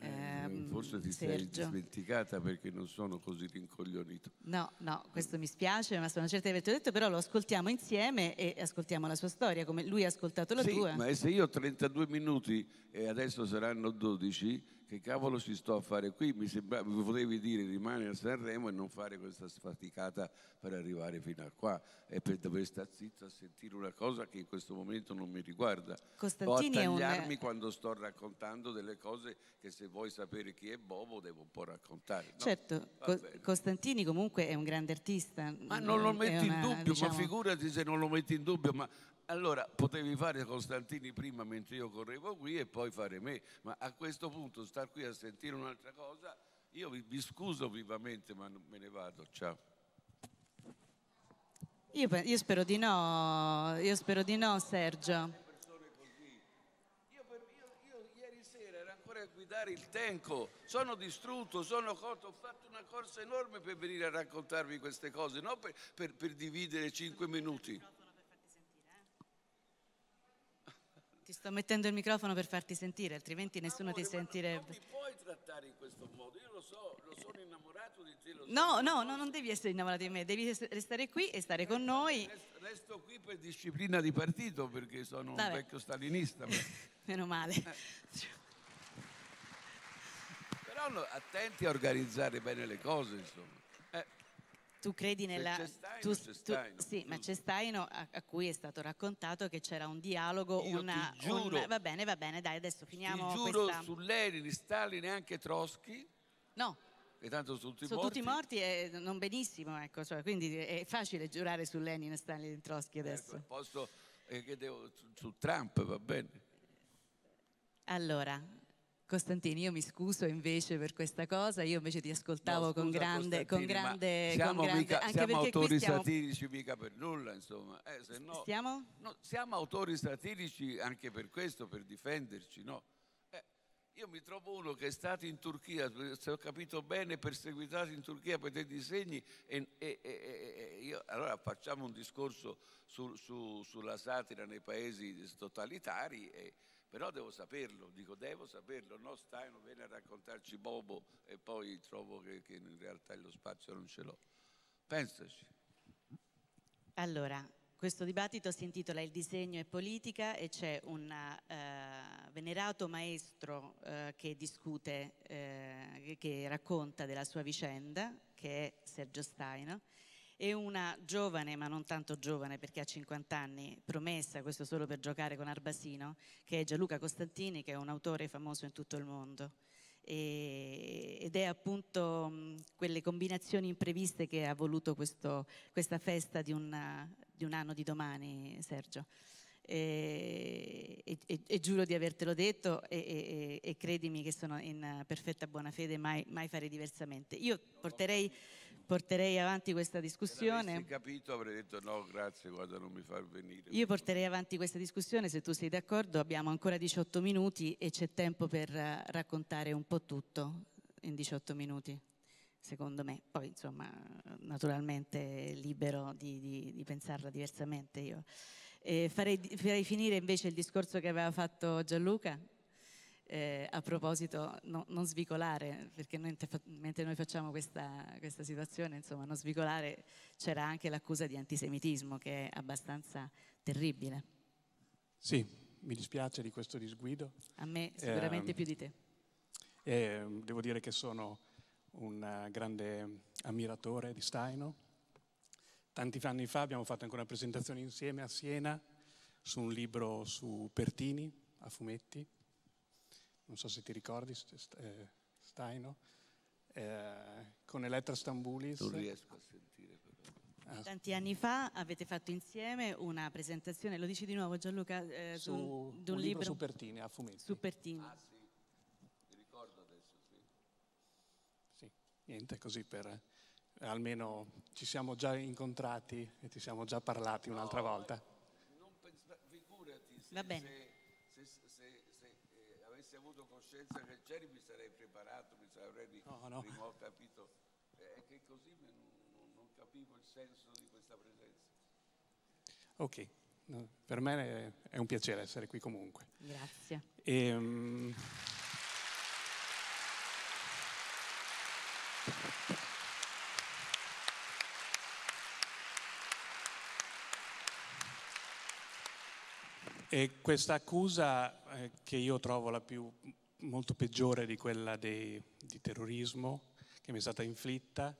eh, eh, Forse ti Sergio. sei dimenticata perché non sono così rincoglionito. No, no, questo mi spiace, ma sono certa di averti detto, però lo ascoltiamo insieme e ascoltiamo la sua storia, come lui ha ascoltato la sì, tua. Ma se io ho 32 minuti e adesso saranno 12, che cavolo ci sto a fare qui? Mi sembrava, mi potevi dire rimani a Sanremo e non fare questa sfaticata per arrivare fino a qua e per dover stare zitto a sentire una cosa che in questo momento non mi riguarda. Costantini o a tagliarmi un... quando sto raccontando delle cose che se vuoi sapere chi è Bobo devo un po' raccontare. No? Certo, Co Costantini comunque è un grande artista. Ma non lo metti una, in dubbio, diciamo... ma figurati se non lo metti in dubbio, ma allora potevi fare Costantini prima mentre io correvo qui e poi fare me, ma a questo punto star qui a sentire un'altra cosa, io vi, vi scuso vivamente ma me ne vado, ciao. Io, io, spero di no, io spero di no Sergio. Io, ieri sera ero ancora a guidare il Tenco, sono distrutto, sono cotto, ho fatto una corsa enorme per venire a raccontarvi queste cose, non per, per, per dividere cinque minuti. Ti sto mettendo il microfono per farti sentire, altrimenti nessuno Amore, ti sentirebbe. Ma non mi puoi trattare in questo modo, io lo so, lo sono innamorato di te. no, no, no, non devi essere innamorato di me, devi restare qui e stare con noi. Resto, resto qui per disciplina di partito perché sono Vabbè. un vecchio stalinista. Ma... Meno male. Eh. Però attenti a organizzare bene le cose, insomma. Eh tu credi nella... Cestaino, tu, Cestaino. Tu, sì, ma Cestaino a, a, cui è stato raccontato che c'era un dialogo, Io una, giuro, un, va bene, va bene, dai, adesso finiamo ti giuro questa... su Lenin, Stalin e anche Trotsky. No. E tanto sono tutti sono morti. Sono tutti morti e non benissimo, ecco, cioè, quindi è facile giurare su Lenin, Stalin e Trotsky ecco, adesso. Ecco, posso, eh, devo, su, su Trump, va bene. Allora, Costantini, io mi scuso invece per questa cosa, io invece ti ascoltavo no, con grande... Con grande siamo, con grande, mica, anche siamo autori stiamo... satirici mica per nulla, insomma. Eh, no, no, siamo autori satirici anche per questo, per difenderci, no? Eh, io mi trovo uno che è stato in Turchia, se ho capito bene, perseguitato in Turchia per dei disegni e, e, e io, allora facciamo un discorso su, su, sulla satira nei paesi totalitari e, però devo saperlo, dico devo saperlo, no Staino viene a raccontarci Bobo e poi trovo che, che in realtà lo spazio non ce l'ho. Pensaci. Allora, questo dibattito si intitola Il disegno e politica e c'è un eh, venerato maestro eh, che discute, eh, che racconta della sua vicenda, che è Sergio Staino e una giovane, ma non tanto giovane perché ha 50 anni, promessa, questo solo per giocare con Arbasino, che è Gianluca Costantini, che è un autore famoso in tutto il mondo. E, ed è appunto mh, quelle combinazioni impreviste che ha voluto questo, questa festa di, una, di un anno di domani, Sergio. E, e, e, giuro di avertelo detto e, e, credimi che sono in perfetta buona fede, mai, mai farei diversamente. Io porterei porterei avanti questa discussione. Se capito avrei detto no, grazie, guarda, non mi fa venire. Io porterei avanti questa discussione, se tu sei d'accordo, abbiamo ancora 18 minuti e c'è tempo per eh, raccontare un po' tutto in 18 minuti, secondo me. Poi, insomma, naturalmente libero di, di, di pensarla diversamente io. Farei, farei finire invece il discorso che aveva fatto Gianluca eh, a proposito, no, non svicolare, perché noi, mentre noi facciamo questa, questa, situazione, insomma, non svicolare c'era anche l'accusa di antisemitismo che è abbastanza terribile. Sì, mi dispiace di questo disguido. A me sicuramente eh, più di te. Eh, devo dire che sono un eh, grande ammiratore di Staino. Tanti anni fa abbiamo fatto anche una presentazione insieme a Siena su un libro su Pertini a fumetti non so se ti ricordi, Staino, eh, eh, con Elettra Stambulis. Non riesco a sentire però. Ah. Tanti anni fa avete fatto insieme una presentazione, lo dici di nuovo Gianluca, eh, su, d'un, un libro, libro su Pertini, a fumetti. Su Pertini. Ah sì, mi ricordo adesso, sì. Sì, niente così per... Eh, almeno ci siamo già incontrati e ci siamo già parlati no, un'altra volta. Non pensa, figurati, se, Va bene. Se, avuto coscienza che c'eri mi sarei preparato, mi sarei no, no. Primo, capito. Eh, è che così non, non, capivo il senso di questa presenza. Ok, no, per me è, è un piacere essere qui comunque. Grazie. E, um... E questa accusa eh, che io trovo la più molto peggiore di quella dei, di terrorismo che mi è stata inflitta,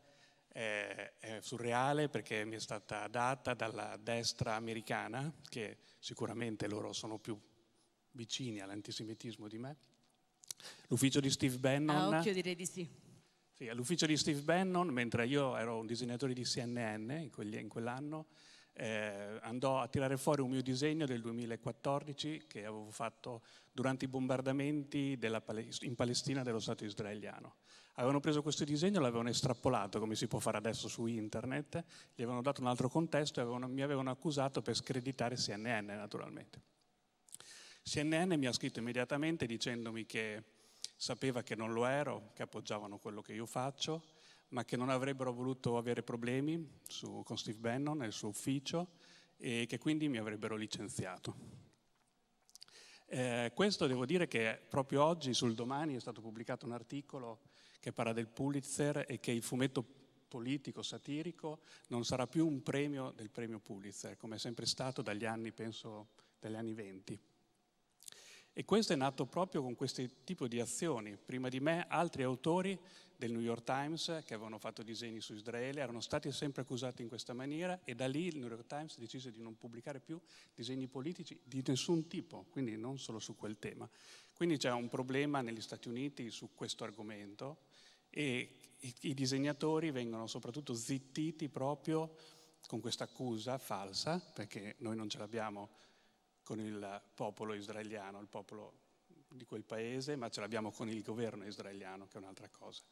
è, è surreale perché mi è stata data dalla destra americana, che sicuramente loro sono più vicini all'antisemitismo di me. L'ufficio di Steve Bannon. A ah, occhio direi di sì. sì all'ufficio di Steve Bannon, mentre io ero un disegnatore di CNN in quell'anno, eh, andò a tirare fuori un mio disegno del 2014 che avevo fatto durante i bombardamenti Palest- in Palestina dello Stato israeliano. Avevano preso questo disegno, l'avevano estrapolato come si può fare adesso su internet, gli avevano dato un altro contesto e avevano, mi avevano accusato per screditare CNN naturalmente. CNN mi ha scritto immediatamente dicendomi che sapeva che non lo ero, che appoggiavano quello che io faccio ma che non avrebbero voluto avere problemi su, con Steve Bannon nel suo ufficio e che quindi mi avrebbero licenziato. Eh, questo devo dire che proprio oggi sul domani è stato pubblicato un articolo che parla del Pulitzer e che il fumetto politico satirico non sarà più un premio del premio Pulitzer, come è sempre stato dagli anni, penso, dagli anni 20. E questo è nato proprio con questo tipo di azioni. Prima di me altri autori del New York Times che avevano fatto disegni su Israele, erano stati sempre accusati in questa maniera e da lì il New York Times decise di non pubblicare più disegni politici di nessun tipo, quindi non solo su quel tema. Quindi c'è un problema negli Stati Uniti su questo argomento e i disegnatori vengono soprattutto zittiti proprio con questa accusa falsa, perché noi non ce l'abbiamo con il popolo israeliano, il popolo di quel paese, ma ce l'abbiamo con il governo israeliano, che è un'altra cosa.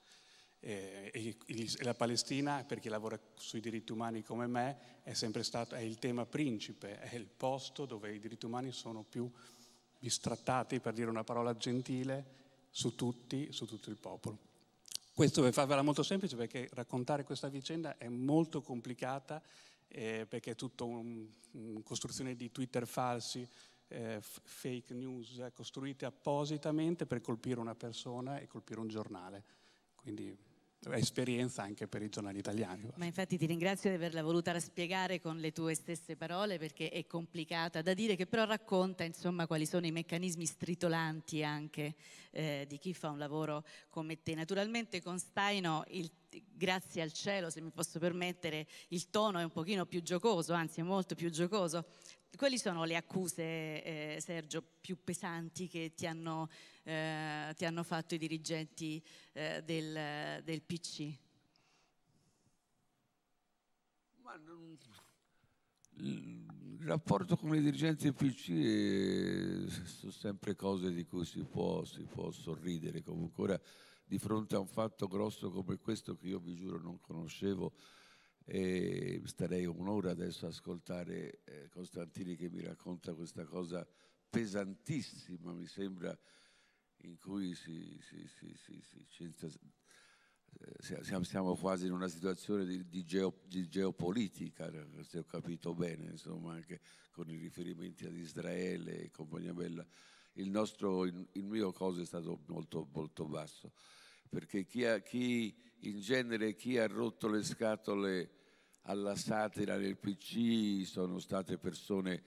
Eh, e la Palestina, per chi lavora sui diritti umani come me, è sempre stato, è il tema principe, è il posto dove i diritti umani sono più bistrattati, per dire una parola gentile, su tutti, su tutto il popolo. Questo per farvela molto semplice perché raccontare questa vicenda è molto complicata eh, perché è tutta una un costruzione di Twitter falsi, eh, fake news costruite appositamente per colpire una persona e colpire un giornale quindi esperienza anche per i giornali italiani. Ma infatti ti ringrazio di averla voluta spiegare con le tue stesse parole perché è complicata da dire che però racconta insomma quali sono i meccanismi stritolanti anche eh, di chi fa un lavoro come te. Naturalmente con Staino il grazie al cielo, se mi posso permettere, il tono è un pochino più giocoso, anzi è molto più giocoso. Quali sono le accuse, eh, Sergio, più pesanti che ti hanno eh, ti hanno fatto i dirigenti eh, del, del, PC? Non... Il rapporto con i dirigenti del PC è... Eh, sono sempre cose di cui si può, si può sorridere comunque. Ora, di fronte a un fatto grosso come questo che io vi giuro non conoscevo, e starei un'ora adesso a ascoltare eh, Costantini che mi racconta questa cosa pesantissima, mi sembra in cui si, si, si, eh, siamo, siamo, quasi in una situazione di, di, geo, di, geopolitica, se ho capito bene, insomma, anche con i riferimenti ad Israele e compagnia bella. Il, nostro, il, il mio coso è stato molto, molto basso, perché chi, ha, chi in genere chi ha rotto le scatole alla satira del PC sono state persone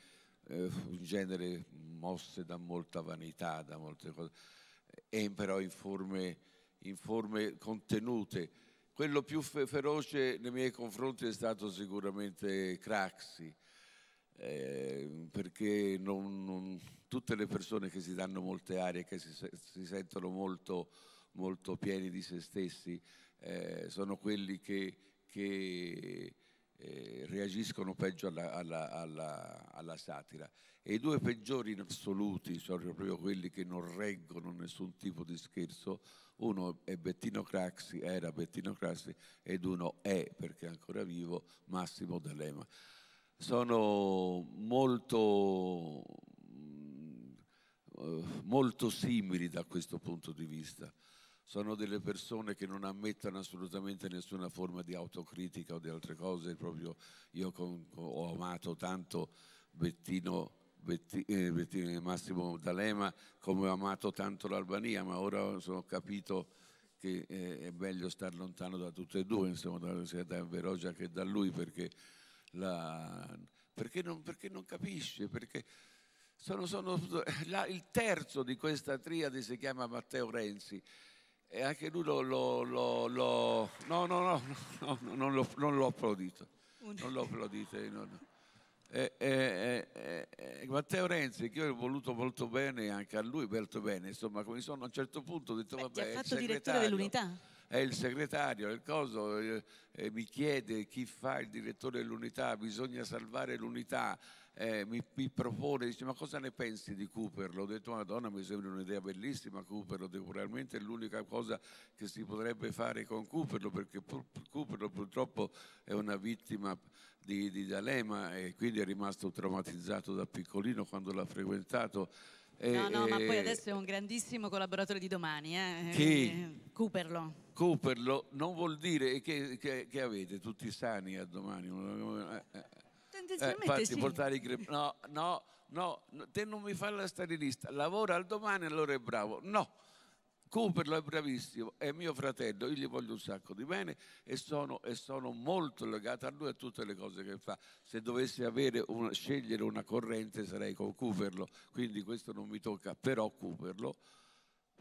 eh, in genere mosse da molta vanità, da molte cose e però in forme, in forme contenute. Quello più feroce nei miei confronti è stato sicuramente Craxi, eh, perché non, non, tutte le persone che si danno molte aree, che si, si sentono molto, molto, pieni di se stessi, eh, sono quelli che, che eh, reagiscono peggio alla, alla, alla, alla, satira. E i due peggiori in assoluti sono proprio quelli che non reggono nessun tipo di scherzo. Uno è Bettino Craxi, era Bettino Craxi, ed uno è, perché è ancora vivo, Massimo D'Alema. Sono molto, mm, eh, molto simili da questo punto di vista sono delle persone che non ammettono assolutamente nessuna forma di autocritica o di altre cose, proprio io con, ho amato tanto Bettino, Betti, eh, Bettino, Massimo D'Alema come ho amato tanto l'Albania, ma ora ho capito che eh, è meglio stare lontano da tutte e due, insomma, sia da Verogia che da lui, perché, la, perché, non, perché non capisce, perché... Sono, sono, la, il terzo di questa triade si chiama Matteo Renzi e anche lui lo, lo, lo, lo no, no, no, no, non, lo, non l'ho applaudito, non l'ho applaudito. Non, eh, eh, eh, Matteo Renzi, che io ho voluto molto bene anche a lui, molto bene, insomma, come sono a un certo punto ho detto Beh, vabbè... Ti ha fatto direttore dell'unità? è il segretario, il coso, eh, eh, mi chiede chi fa il direttore dell'unità, bisogna salvare l'unità, eh, mi, mi, propone, dice ma cosa ne pensi di Cooper? L'ho detto madonna mi sembra un'idea bellissima Cooper, sicuramente è l'unica cosa che si potrebbe fare con Cooper, perché pur, Cooper purtroppo è una vittima di, di D'Alema e quindi è rimasto traumatizzato da piccolino quando l'ha frequentato. no, no, eh, ma poi adesso è un grandissimo collaboratore di domani, eh? Chi? Eh, Cooperlo. Cooperlo non vuol dire che, che, che avete tutti sani a domani. Eh, eh, eh fatti sì. portare i crepiti. No, no, no, te non mi fai la stalinista. Lavora al domani, allora è bravo. No, Cooperlo è bravissimo, è mio fratello, io gli voglio un sacco di bene e sono, e sono molto legato a lui e a tutte le cose che fa. Se dovessi una, scegliere una corrente sarei con Cooperlo, quindi questo non mi tocca, però Cooperlo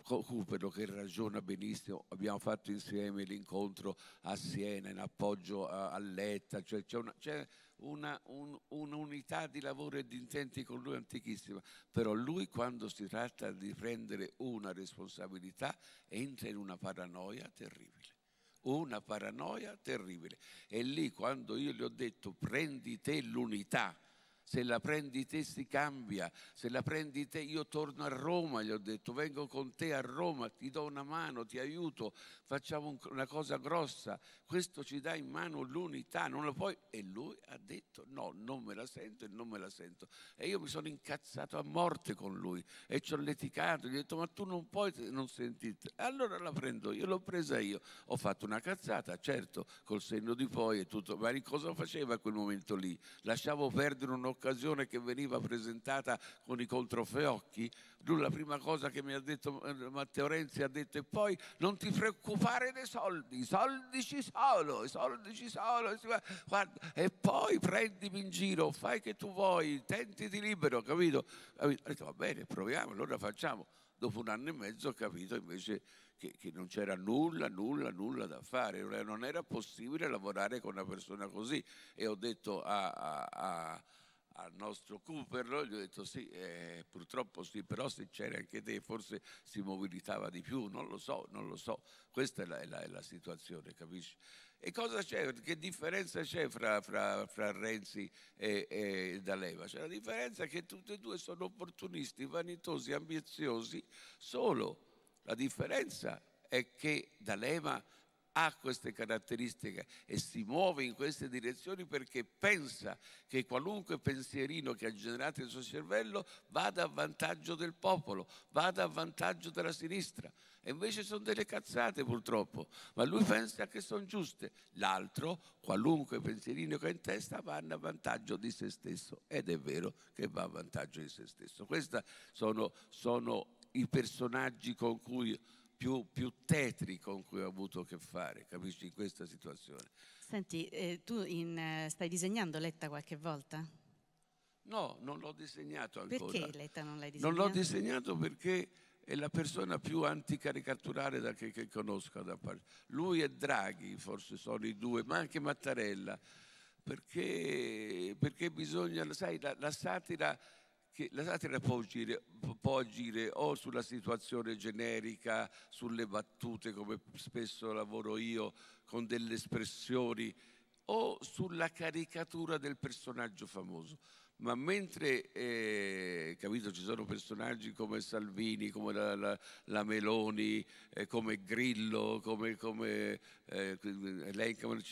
Cupero che ragiona benissimo, abbiamo fatto insieme l'incontro a Siena in appoggio a, a Letta, cioè c'è, una, c'è una, un, un'unità di lavoro e di intenti con lui antichissima, però lui quando si tratta di prendere una responsabilità entra in una paranoia terribile una paranoia terribile e lì quando io gli ho detto prendi te l'unità se la prendi te si cambia, se la prendi te io torno a Roma, gli ho detto, vengo con te a Roma, ti do una mano, ti aiuto, facciamo una cosa grossa, questo ci dà in mano l'unità, non lo puoi... E lui ha detto, no, non me la sento e non me la sento. E io mi sono incazzato a morte con lui e ci ho leticato, gli ho detto, ma tu non puoi non sentirti. Allora la prendo io, l'ho presa io, ho fatto una cazzata, certo, col senno di poi e tutto, ma cosa faceva a quel momento lì? Lasciavo perdere un'occasione occasione che veniva presentata con i controfeocchi, lui la prima cosa che mi ha detto eh, Matteo Renzi ha detto e poi non ti preoccupare dei soldi, i soldi ci sono, i soldi ci sono, guarda, e poi prendimi in giro, fai che tu vuoi, tentiti libero, capito? Ha detto va bene, proviamo, allora facciamo. Dopo un anno e mezzo ho capito invece che, che, non c'era nulla, nulla, nulla da fare, non era possibile lavorare con una persona così. E ho detto a, a, a al nostro Cooperlo, gli ho detto sì, eh, purtroppo sì, però se c'era anche te forse si mobilitava di più, non lo so, non lo so, questa è la, è la, è la situazione, capisci? E cosa c'è? Che differenza c'è fra, fra, fra, Renzi e, e D'Alema? C'è la differenza che tutti e due sono opportunisti, vanitosi, ambiziosi, solo la differenza è che D'Alema ha queste caratteristiche e si muove in queste direzioni perché pensa che qualunque pensierino che ha generato il suo cervello vada a vantaggio del popolo, vada a vantaggio della sinistra. E invece sono delle cazzate purtroppo, ma lui pensa che sono giuste. L'altro, qualunque pensierino che ha in testa, va a vantaggio di se stesso. Ed è vero che va a vantaggio di se stesso. Questi sono, sono i personaggi con cui più, più tetri con cui ho avuto a che fare, capisci, in questa situazione. Senti, eh, tu in, eh, stai disegnando Letta qualche volta? No, non l'ho disegnato ancora. Perché Letta non l'hai disegnato? Non l'ho disegnato perché è la persona più anticaricaturale da che, che conosco. Da parte. Lui e Draghi forse sono i due, ma anche Mattarella, perché, perché bisogna, sai, la, la satira che la satira può agire, può agire, o sulla situazione generica, sulle battute come spesso lavoro io, con delle espressioni, o sulla caricatura del personaggio famoso. Ma mentre, eh, capito, ci sono personaggi come Salvini, come la, la, la Meloni, eh, come Grillo, come, come eh, lei, come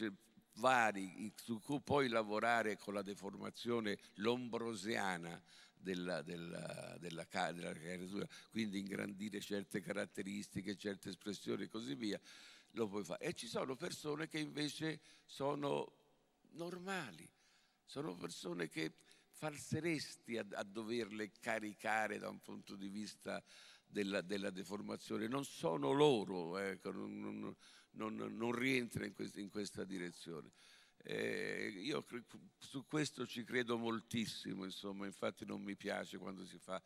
vari, su cui puoi lavorare con la deformazione lombrosiana, della, della, della, della creatura, quindi ingrandire certe caratteristiche, certe espressioni e così via, lo puoi fare. E ci sono persone che invece sono normali, sono persone che falseresti a, a doverle caricare da un punto di vista della, della deformazione, non sono loro, ecco, non, non, non, non rientra in, quest, in questa direzione. Eh, io su questo ci credo moltissimo, insomma, infatti non mi piace quando si fa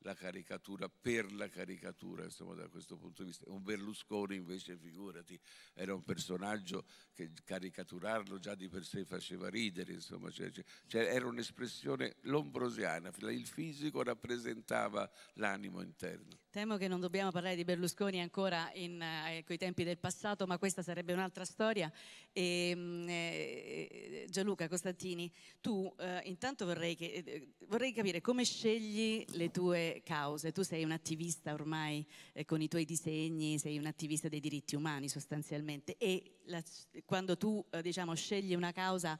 la caricatura per la caricatura, insomma, da questo punto di vista. Un Berlusconi invece, figurati, era un personaggio che caricaturarlo già di per sé faceva ridere, insomma, cioè, cioè, cioè era un'espressione lombrosiana, il fisico rappresentava l'animo interno. Temo che non dobbiamo parlare di Berlusconi ancora in, eh, coi tempi del passato, ma questa sarebbe un'altra storia. E, ehm, eh, Gianluca Costantini, tu eh, intanto vorrei, che, eh, vorrei, capire come scegli le tue cause. Tu sei un attivista ormai eh, con i tuoi disegni, sei un attivista dei diritti umani sostanzialmente e la, quando tu eh, diciamo, scegli una causa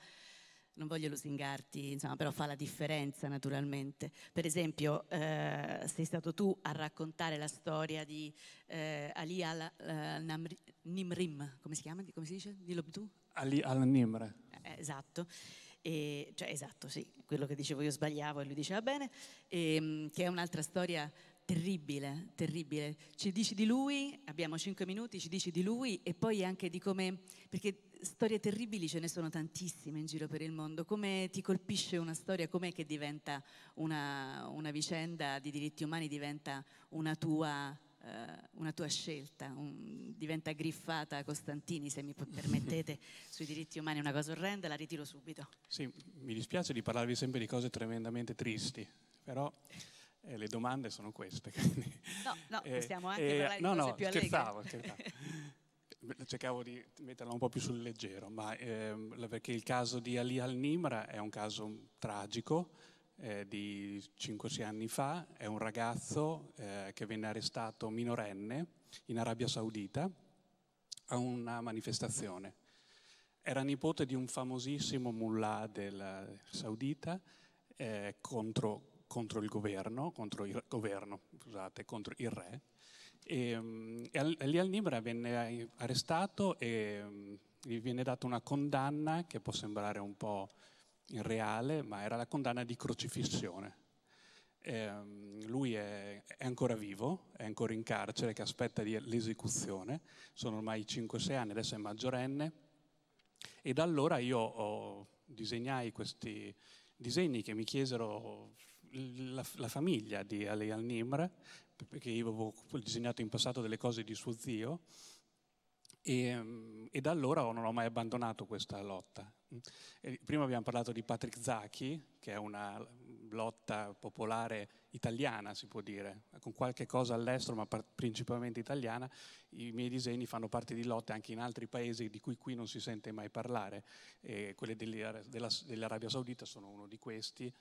non voglio lusingarti, insomma, però fa la differenza naturalmente. Per esempio, eh, sei stato tu a raccontare la storia di eh, Ali al-Nimrim, eh, come si chiama? Come si dice? Dillo Ali al-Nimr. Eh, esatto. E, cioè, esatto, sì, quello che dicevo io sbagliavo e lui diceva bene, e, ehm, che è un'altra storia terribile, terribile. Ci dici di lui, abbiamo cinque minuti, ci dici di lui e poi anche di come, perché storie terribili ce ne sono tantissime in giro per il mondo, come ti colpisce una storia, com'è che diventa una, una vicenda di diritti umani, diventa una tua, eh, una tua scelta, un, diventa griffata Costantini, se mi permettete, sui diritti umani, una cosa orrenda, la ritiro subito. Sì, mi dispiace di parlarvi sempre di cose tremendamente tristi, però eh, le domande sono queste. Quindi. No, no, eh, possiamo anche eh, parlare di no, cose no, più allegre. Cercavo di metterla un po' più sul leggero, ma, ehm, perché il caso di Ali al-Nimra è un caso tragico eh, di 5-6 anni fa, è un ragazzo eh, che venne arrestato minorenne in Arabia Saudita a una manifestazione. Era nipote di un famosissimo mullah del saudita eh, contro contro il governo, contro il, governo, scusate, contro il re. Ehm, e, e Ali al-Nimra venne arrestato e ehm, gli viene data una condanna che può sembrare un po' irreale, ma era la condanna di crocifissione. Eh, lui è, è, ancora vivo, è ancora in carcere che aspetta l'esecuzione, sono ormai 5-6 anni, adesso è maggiorenne e da allora io ho, disegnai questi disegni che mi chiesero la, la famiglia di Ali al-Nimr, perché io avevo disegnato in passato delle cose di suo zio, e, e, da allora non ho mai abbandonato questa lotta. prima abbiamo parlato di Patrick Zacchi, che è una lotta popolare italiana, si può dire, con qualche cosa all'estero, ma principalmente italiana. I miei disegni fanno parte di lotte anche in altri paesi di cui qui non si sente mai parlare. E quelle dell'Arabia Saudita sono uno di questi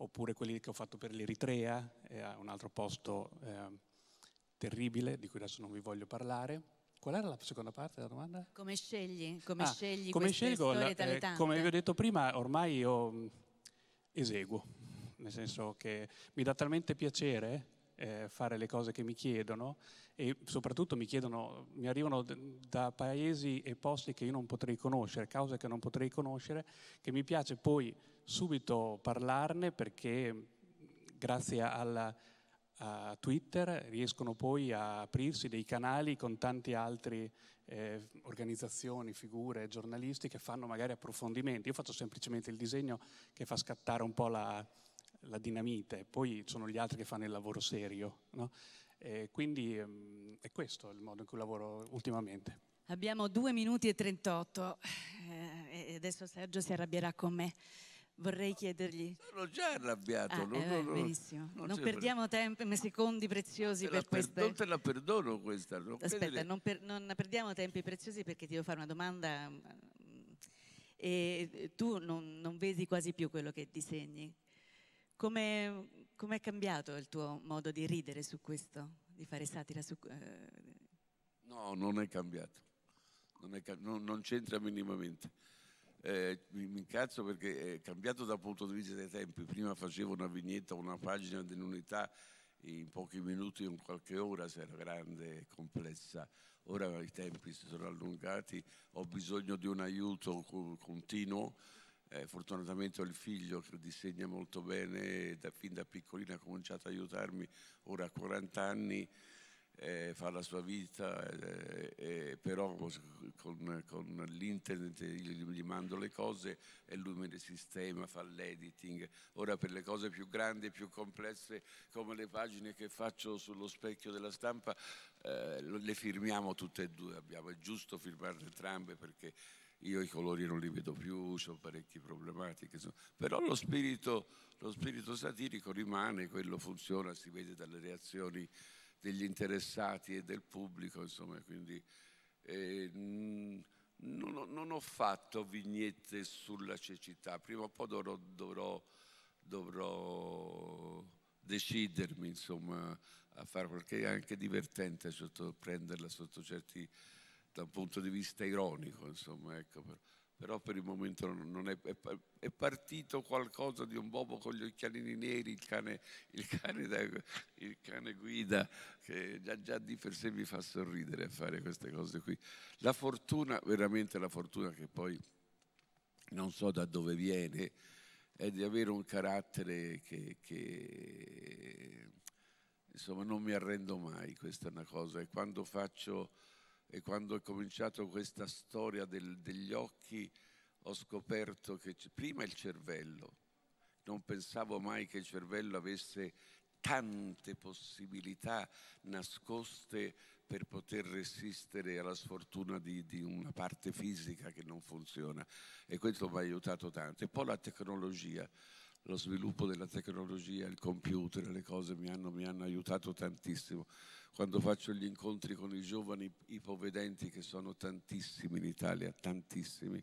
oppure quelli che ho fatto per l'Eritrea, eh, un altro posto eh, terribile di cui adesso non vi voglio parlare. Qual era la seconda parte della domanda? Come scegli, come ah, scegli come scelgo, la, eh, Come vi ho detto prima, ormai io eseguo, nel senso che mi dà talmente piacere eh, fare le cose che mi chiedono e soprattutto mi chiedono, mi arrivano da paesi e posti che io non potrei conoscere, cause che non potrei conoscere, che mi piace poi subito parlarne perché grazie alla, a Twitter riescono poi a aprirsi dei canali con tante altre eh, organizzazioni, figure, giornalisti che fanno magari approfondimenti. Io faccio semplicemente il disegno che fa scattare un po' la, la dinamite, poi sono gli altri che fanno il lavoro serio. No? quindi ehm, è questo il modo in cui lavoro ultimamente. Abbiamo 2 minuti e 38 eh, e adesso Sergio si arrabbierà con me vorrei chiedergli. Sono già arrabbiato. Ah, non, eh, non, benissimo. Non, non perdiamo tempo, secondi preziosi per, per questa. Non te la perdono questa. Non Aspetta, per, non, perdiamo tempi preziosi perché ti devo fare una domanda. Mm, e tu non, vedi quasi più quello che disegni. Come, come è cambiato il tuo modo di ridere su questo, di fare satira su... Eh... No, non è cambiato. Non, è, non c'entra minimamente eh, mi, incazzo perché è cambiato dal punto di vista dei tempi, prima facevo una vignetta, una pagina dell'unità in pochi minuti, in qualche ora se era grande e complessa. Ora i tempi si sono allungati, ho bisogno di un aiuto continuo. Eh, fortunatamente ho il figlio che disegna molto bene, da, fin da piccolina ha cominciato ad aiutarmi, ora a 40 anni eh, fa la sua vita, eh, però con, con l'internet gli mando le cose e lui me le sistema, fa l'editing. Ora per le cose più grandi, e più complesse, come le pagine che faccio sullo specchio della stampa, eh, le firmiamo tutte e due, abbiamo, è giusto firmarle entrambe perché io i colori non li vedo più, ho parecchie problematiche, però lo spirito, lo spirito satirico rimane, quello funziona, si vede dalle reazioni degli interessati e del pubblico, insomma, quindi eh, non, non, ho fatto vignette sulla cecità, prima o poi dovrò, dovrò, dovrò decidermi insomma, a fare perché è anche divertente sotto, prenderla sotto certi, da un punto di vista ironico, insomma, ecco, però per il momento non è, è, partito qualcosa di un bobo con gli occhialini neri, il cane, il cane, da, il cane guida, che già, già, di per sé mi fa sorridere a fare queste cose qui. La fortuna, veramente la fortuna che poi non so da dove viene, è di avere un carattere che, che insomma non mi arrendo mai, questa è una cosa, e quando faccio e quando è cominciata questa storia del, degli occhi ho scoperto che prima il cervello, non pensavo mai che il cervello avesse tante possibilità nascoste per poter resistere alla sfortuna di, di una parte fisica che non funziona e questo mi ha aiutato tanto. E poi la tecnologia, lo sviluppo della tecnologia, il computer, le cose mi hanno, mi hanno aiutato tantissimo quando faccio gli incontri con i giovani ipovedenti, che sono tantissimi in Italia, tantissimi,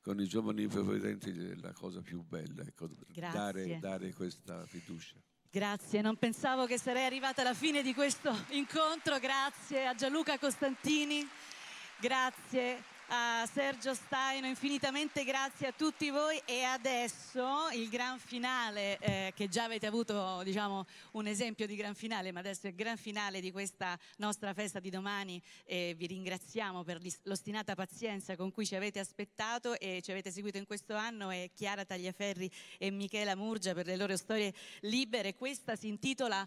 con i giovani ipovedenti è la cosa più bella, ecco, dare, dare questa fiducia. Grazie, non pensavo che sarei arrivata alla fine di questo incontro, grazie a Gianluca Costantini, grazie a Sergio Staino, infinitamente grazie a tutti voi e adesso il gran finale eh, che già avete avuto diciamo, un esempio di gran finale ma adesso è il gran finale di questa nostra festa di domani e vi ringraziamo per l'ostinata pazienza con cui ci avete aspettato e ci avete seguito in questo anno e Chiara Tagliaferri e Michela Murgia per le loro storie libere, questa si intitola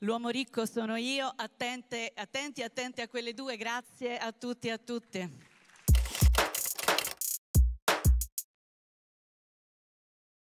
L'uomo ricco sono io, attente, attenti, attenti a quelle due, grazie a tutti e a tutte.